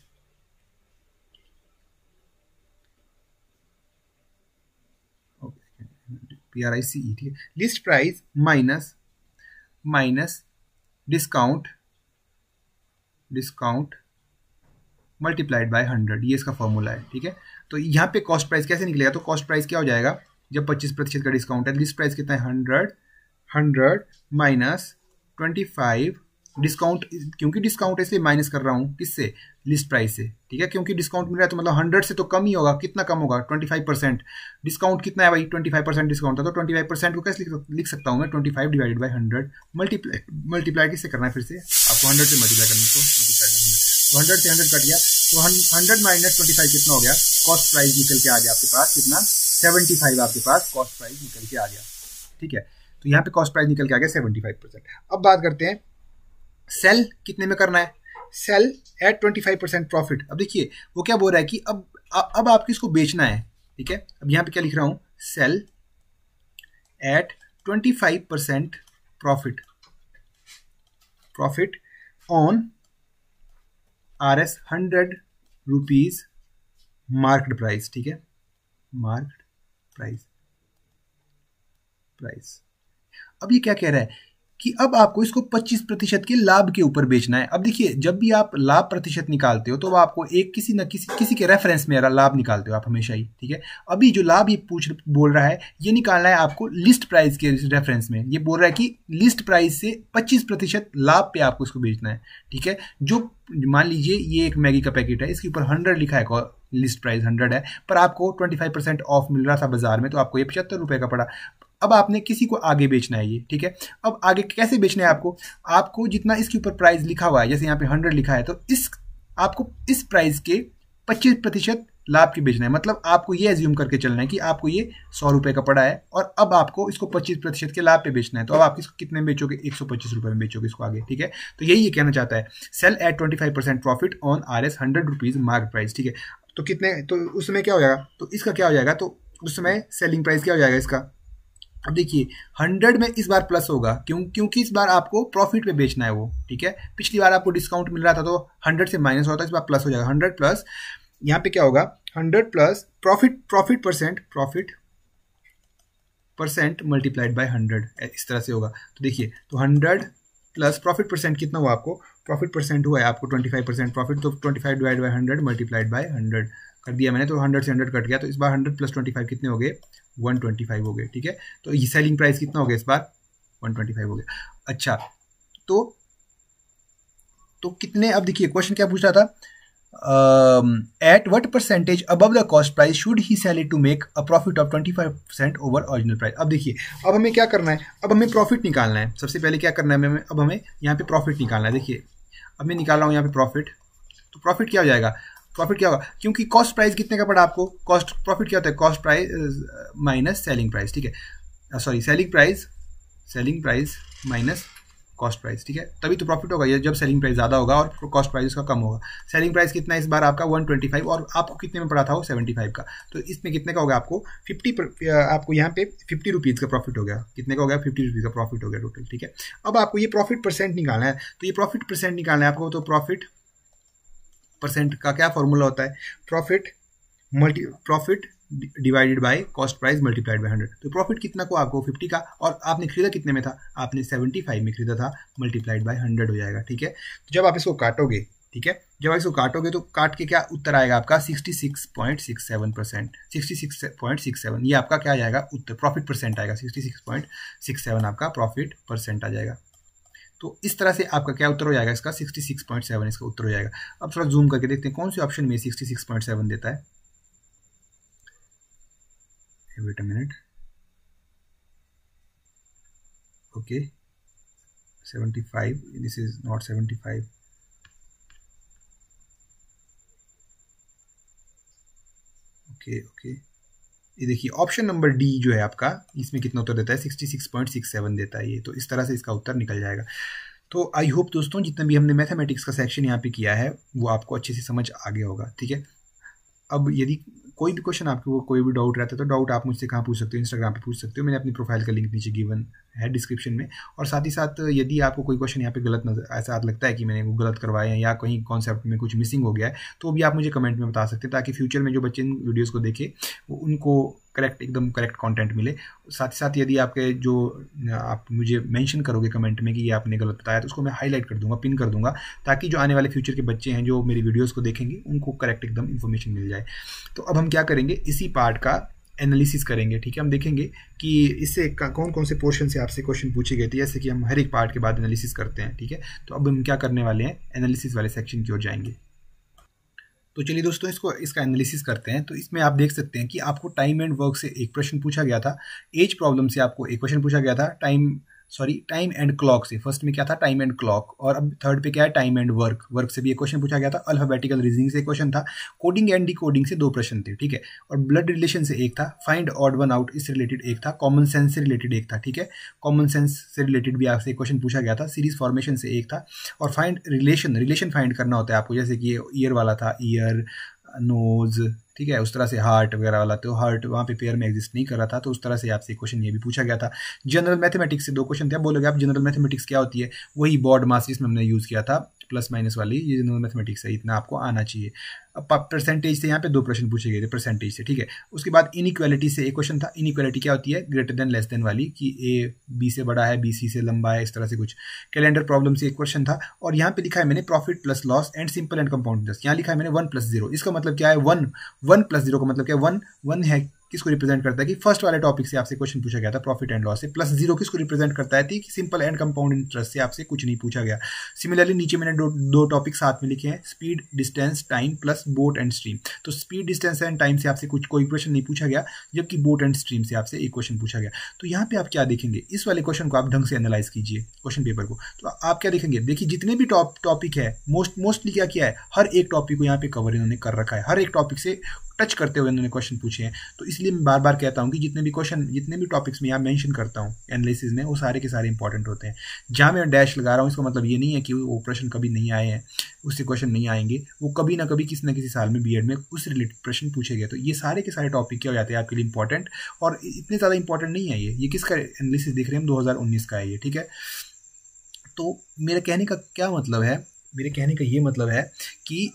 P R I C ठीक है list price minus minus discount discount multiplied by hundred ये इसका फॉर्मूला है ठीक है तो यहाँ पे कॉस्ट प्राइस कैसे निकलेगा तो कॉस्ट प्राइस क्या हो जाएगा जब पच्चीस प्रतिशत का डिस्काउंट है लिस्ट तो प्राइस कितना है hundred hundred minus twenty five discount क्योंकि डिस्काउंट इसलिए माइनस कर रहा हूँ किससे लिस्ट प्राइस से ठीक है क्योंकि डिस्काउंट मिल रहा है तो मतलब हंड्रेड से तो कम ही होगा कितना कम होगा ट्वेंटी फाइव परसेंट डिस्काउंट कितना है भाई ट्वेंटी फाइव परसेंट डिस्काउंट था तो ट्वेंटी फाइव परसेंट को कैसे लिख सकता हूँ मैं twenty five divided by hundred multiply multiply किससे करना है फिर से आपको हंड्रेड से मल्टीप्लाई करना तो मल्टीप्लाई तो हंड्रेड से हंड्रेड कट गया तो हंड्रेड माइनस ट्वेंटी फाइव कितना हो गया कॉस्ट प्राइस निकल के आ गया आपके पास कितना सेवेंटी फाइव आपके पास कॉस्ट प्राइस निकल के आ गया ठीक है तो यहाँ पे कॉस्ट प्राइस निकल के आ गया सेवेंटी फाइव परसेंट अब बात करते हैं सेल कितने में करना है sell at twenty five percent profit अब देखिए वो क्या बोल रहा है कि अब अब आपको इसको बेचना है ठीक है अब यहां पे क्या लिख रहा हूं sell at twenty five percent profit profit on R S hundred rupees market price ठीक है मार्केट प्राइस प्राइस अब ये क्या कह रहा है कि अब आपको इसको 25 प्रतिशत के लाभ के ऊपर बेचना है अब देखिए जब भी आप लाभ प्रतिशत निकालते हो तो आपको एक किसी न किसी किसी के रेफरेंस में लाभ निकालते हो आप हमेशा ही ठीक है अभी जो लाभ ये पूछ बोल रहा है ये निकालना है आपको लिस्ट प्राइस के रेफरेंस में ये बोल रहा है कि लिस्ट प्राइस से पच्चीस प्रतिशत लाभ पे आपको इसको बेचना है ठीक है जो मान लीजिए ये एक मैगी का पैकेट है इसके ऊपर हंड्रेड लिखा है लिस्ट प्राइस हंड्रेड है पर आपको ट्वेंटी फाइव परसेंट ऑफ मिल रहा था बाजार में तो आपको ये पचहत्तर रुपये का पड़ा अब आपने किसी को आगे बेचना है ये ठीक है अब आगे कैसे बेचना है आपको आपको जितना इसके ऊपर प्राइस लिखा हुआ है जैसे यहाँ पे हंड्रेड लिखा है तो इस आपको इस प्राइस के पच्चीस प्रतिशत लाभ के बेचना है मतलब आपको ये एज्यूम करके चलना है कि आपको ये सौ रुपये का पड़ा है और अब आपको इसको पच्चीस प्रतिशत के लाभ पे बेचना है तो अब आप इसको कितने में बेचोगे एक सौ पच्चीस रुपये में बेचोगे इसको आगे ठीक है तो यही ये कहना चाहता है sell at twenty five percent profit on R S hundred rupees mark price ठीक है तो कितने तो उसमें क्या हो जाएगा तो इसका क्या हो जाएगा तो उस समय सेलिंग प्राइस क्या हो जाएगा इसका अब देखिए हंड्रेड में इस बार प्लस होगा क्यों क्योंकि इस बार आपको प्रॉफिट में बेचना है वो ठीक है पिछली बार आपको डिस्काउंट मिल रहा था तो हंड्रेड से माइनस होता है इस बार प्लस हो जाएगा हंड्रेड प्लस यहाँ पे क्या होगा hundred plus profit profit percent profit percent multiplied by hundred इस तरह से होगा तो देखिए तो हंड्रेड प्लस प्रॉफिट परसेंट कितना हुआ आपको प्रॉफिट परसेंट हुआ है आपको ट्वेंटी फाइव परसेंट प्रॉफिट तो twenty five divide by hundred multiplied by hundred कर दिया मैंने तो हंड्रेड से हंड्रेड कट गया तो इस बार हंड्रेड प्लस ट्वेंटी फाइव कितने हो गए 125 हो गए ठीक है तो ये सेलिंग प्राइस कितना हो गया इस बार 125 हो गया अच्छा तो तो कितने अब देखिए क्वेश्चन क्या पूछ रहा था at what percentage above the cost price should he sell it to make a profit of 25 percent over original price अब देखिए अब हमें क्या करना है अब हमें प्रॉफिट निकालना है सबसे पहले क्या करना है हमें अब हमें यहाँ पे प्रॉफिट निकालना है देखिए अब मैं निकाल रहा हूँ यहाँ पे प्रॉफिट तो प्रॉफिट क्या हो जाएगा प्रॉफिट क्या होगा क्योंकि कॉस्ट प्राइस कितने का पड़ा आपको कॉस्ट प्रॉफिट क्या होता है cost price minus selling price ठीक है sorry selling price selling price minus cost price ठीक है तभी तो प्रॉफिट होगा ये जब सेलिंग प्राइस ज़्यादा होगा और कॉस्ट प्राइस उसका कम होगा सेलिंग प्राइस कितना इस बार आपका 125 और आपको कितने में पड़ा था वो 75 का तो इसमें कितने का होगा आपको 50 uh, आपको यहाँ पे 50 रुपीज़ का प्रॉफिट हो गया कितने का हो गया 50 रुपीज़ का प्रॉफिट हो गया टोटल ठीक है अब आपको ये प्रॉफिट परसेंट निकालना है तो ये प्रॉफिट परसेंट निकालना है आपको तो प्रॉफिट परसेंट का क्या फॉर्मूला होता है profit multi profit divided by cost price multiplied by hundred तो प्रॉफिट कितना को आपको फिफ्टी का और आपने खरीदा कितने में था आपने सेवेंटी फाइव में खरीदा था मल्टीप्लाइड बाय हंड्रेड हो जाएगा ठीक है तो जब आप इसको काटोगे ठीक है जब आप इसको काटोगे तो काट के क्या उत्तर आएगा आपका सिक्सटी सिक्स परसेंट सिक्सटी ये आपका क्या आएगा उत्तर प्रॉफिट परसेंट आएगा सिक्सटी आपका प्रॉफिट परसेंट आ जाएगा तो इस तरह से आपका क्या उत्तर हो जाएगा इसका 66.7 इसका उत्तर हो जाएगा अब थोड़ा जूम करके देखते हैं कौन से ऑप्शन में 66.7 देता है wait a minute okay 75 this is not 75 okay okay ये देखिए ऑप्शन नंबर डी जो है आपका इसमें कितना उत्तर देता है sixty six point six seven देता है ये तो इस तरह से इसका उत्तर निकल जाएगा तो आई होप दोस्तों जितना भी हमने मैथमेटिक्स का सेक्शन यहाँ पे किया है वो आपको अच्छे से समझ आ गया होगा ठीक है अब यदि कोई भी क्वेश्चन आपको कोई भी डाउट रहता है तो डाउट आप मुझसे कहाँ पूछ सकते हो इंस्टाग्राम पे पूछ सकते हो मैंने अपनी प्रोफाइल का लिंक नीचे गिवन है डिस्क्रिप्शन में और साथ ही साथ यदि आपको कोई क्वेश्चन यहाँ पे गलत नजर ऐसा लगता है कि मैंने वो गलत करवाए हैं या कहीं कॉन्सेप्ट में कुछ मिसिंग हो गया है तो भी आप मुझे कमेंट में बता सकते हैं ताकि फ्यूचर में जो बच्चे इन वीडियोज़ को देखें वो उनको करेक्ट एकदम करेक्ट कंटेंट मिले साथ ही साथ यदि आपके जो आप मुझे मेंशन करोगे कमेंट में कि ये आपने गलत बताया तो उसको मैं हाईलाइट कर दूंगा पिन कर दूंगा ताकि जो आने वाले फ्यूचर के बच्चे हैं जो मेरी वीडियोस को देखेंगे उनको करेक्ट एकदम इन्फॉर्मेशन मिल जाए तो अब हम क्या करेंगे इसी पार्ट का एनालिसिस करेंगे ठीक है हम देखेंगे कि इससे कौन कौन से पोर्शन से आपसे क्वेश्चन पूछे गए थे जैसे कि हम हर एक पार्ट के बाद एनालिसिस करते हैं ठीक है तो अब हम क्या करने वाले हैं एनालिसिस वाले सेक्शन की ओर जाएंगे तो चलिए दोस्तों इसको इसका एनालिसिस करते हैं तो इसमें आप देख सकते हैं कि आपको टाइम एंड वर्क से एक प्रश्न पूछा गया था एज प्रॉब्लम से आपको एक क्वेश्चन पूछा गया था time sorry time and clock से फर्स्ट में क्या था टाइम एंड क्लॉक और अब थर्ड पे क्या है टाइम एंड वर्क वर्क से भी एक क्वेश्चन पूछा गया था अल्फाबेटिकल रीजनिंग से क्वेश्चन था कोडिंग एंड डिकोडिंग से दो प्रश्न थे ठीक है और ब्लड रिलेशन से एक था फाइंड ऑड वन आउट इससे रिलेटेड एक था कॉमन सेंस से रिलेटेड एक था ठीक है कॉमन सेंस से रिलेटेड भी आपसे क्वेश्चन पूछा गया था सीरीज फॉर्मेशन से एक था और फाइंड रिलेशन रिलेशन फाइंड करना होता है आपको जैसे कि ईयर वाला था ईयर नोज ठीक है उस तरह से हार्ट वगैरह वाला तो हार्ट वहाँ पे पेयर में एग्जिस्ट नहीं कर रहा था तो उस तरह से आपसे क्वेश्चन ये भी पूछा गया था जनरल मैथमेटिक्स से दो क्वेश्चन थे बोलोगे आप जनरल मैथमेटिक्स क्या होती है वही बॉड मास जिसमें हमने यूज़ किया था प्लस माइनस वाली ये जनरल मैथमेटिक्स है इतना आपको आना चाहिए अब परसेंटेज से यहाँ पे दो प्रश्न पूछे गए थे परसेंटेज से ठीक है उसके बाद इनक्वालिटी से एक क्वेश्चन था इनक्वालिटी क्या होती है ग्रेटर देन लेस देन वाली कि ए बी से बड़ा है बी सी से लंबा है इस तरह से कुछ कैलेंडर प्रॉब्लम से एक क्वेश्चन था और यहाँ पे लिखा है मैंने profit plus loss and simple and compound यहाँ लिखा है मैंने वन प्लस जीरो इसका मतलब क्या है वन वन प्लस जीरो का मतलब क्या वन वन है किसको रिप्रेजेंट करता है कि फर्स्ट वाले टॉपिक से आपसे क्वेश्चन पूछा गया था प्रॉफिट एंड लॉस से प्लस जीरो किसको रिप्रेजेंट करता है कि सिंपल एंड कंपाउंड इंटरेस्ट से आपसे कुछ नहीं पूछा गया सिमिलरली नीचे मैंने दो, दो टॉपिक साथ में लिखे हैं speed distance time plus boat and stream तो स्पीड डिस्टेंस एंड टाइम से आपसे कुछ कोई क्वेश्चन नहीं पूछा गया जबकि बोट एंड स्ट्रीम से आपसे एक क्वेश्चन पूछा गया तो यहाँ पे आप क्या देखेंगे इस वाले क्वेश्चन को आप ढंग से एनालाइज कीजिए क्वेश्चन पेपर को तो आप क्या देखेंगे देखिए जितने भी टॉपिक है मोस्ट मोस्टली क्या किया है हर एक टॉपिक को यहाँ पे कवर इन्होंने कर रखा है हर एक टॉपिक से टच करते हुए इन्होंने क्वेश्चन पूछे हैं तो इसलिए मैं बार बार कहता हूँ कि जितने भी क्वेश्चन जितने भी टॉपिक्स में यहाँ मैंशन करता हूँ एनालिसिस में वो सारे के सारे इंपॉर्टेंट होते हैं जहाँ मैं डैश लगा रहा हूँ इसका मतलब ये नहीं है कि वो प्रश्न कभी नहीं आए हैं उससे क्वेश्चन नहीं आएंगे वो कभी ना कभी किसी ना किसी साल में बी में उस रिलेटेड प्रश्न पूछे गए तो ये सारे के सारे टॉपिक क्या हो जाते हैं आपके लिए इंपॉर्टेंट और इतने ज़्यादा इंपॉर्टेंट नहीं है ये ये किसका एनालिसिस देख रहे हैं हम दो का है ये ठीक है तो मेरे कहने का क्या मतलब है मेरे कहने का ये मतलब है कि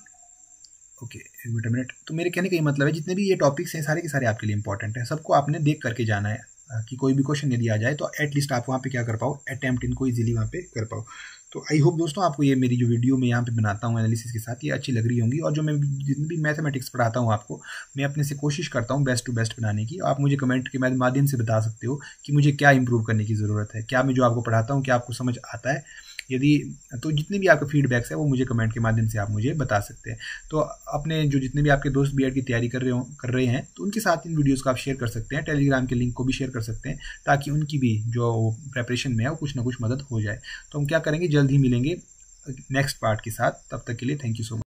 ओके वेट अ मिनट तो मेरे कहने का ये मतलब है जितने भी ये टॉपिक्स हैं सारे के सारे आपके लिए इंपॉर्टेंट हैं सबको आपने देख करके जाना है कि कोई भी क्वेश्चन यदि आ जाए तो एटलीस्ट आप वहाँ पे क्या कर पाओ अटैम्प्ट इनको इजीली वहाँ पे कर पाओ तो आई होप दोस्तों आपको ये मेरी जो वीडियो मैं यहाँ पे बनाता हूँ एनालिसिस के साथ ये अच्छी लग रही होंगी और जो मैं जितने भी मैथमेटिक्स पढ़ाता हूँ आपको मैं अपने से कोशिश करता हूँ बेस्ट टू बेस्ट बनाने की आप मुझे कमेंट के माध्यम से बता सकते हो कि मुझे क्या इंप्रूव करने की ज़रूरत है क्या मैं जो आपको पढ़ाता हूँ क्या आपको समझ आता है यदि तो जितने भी आपके फीडबैक्स है वो मुझे कमेंट के माध्यम से आप मुझे बता सकते हैं तो अपने जो जितने भी आपके दोस्त बी की तैयारी कर रहे हो कर रहे हैं तो उनके साथ इन वीडियोज़ को आप शेयर कर सकते हैं टेलीग्राम के लिंक को भी शेयर कर सकते हैं ताकि उनकी भी जो प्रेपरेशन में है वो कुछ ना कुछ मदद हो जाए तो हम क्या करेंगे जल्द ही मिलेंगे नेक्स्ट पार्ट के साथ तब तक के लिए थैंक यू सो मच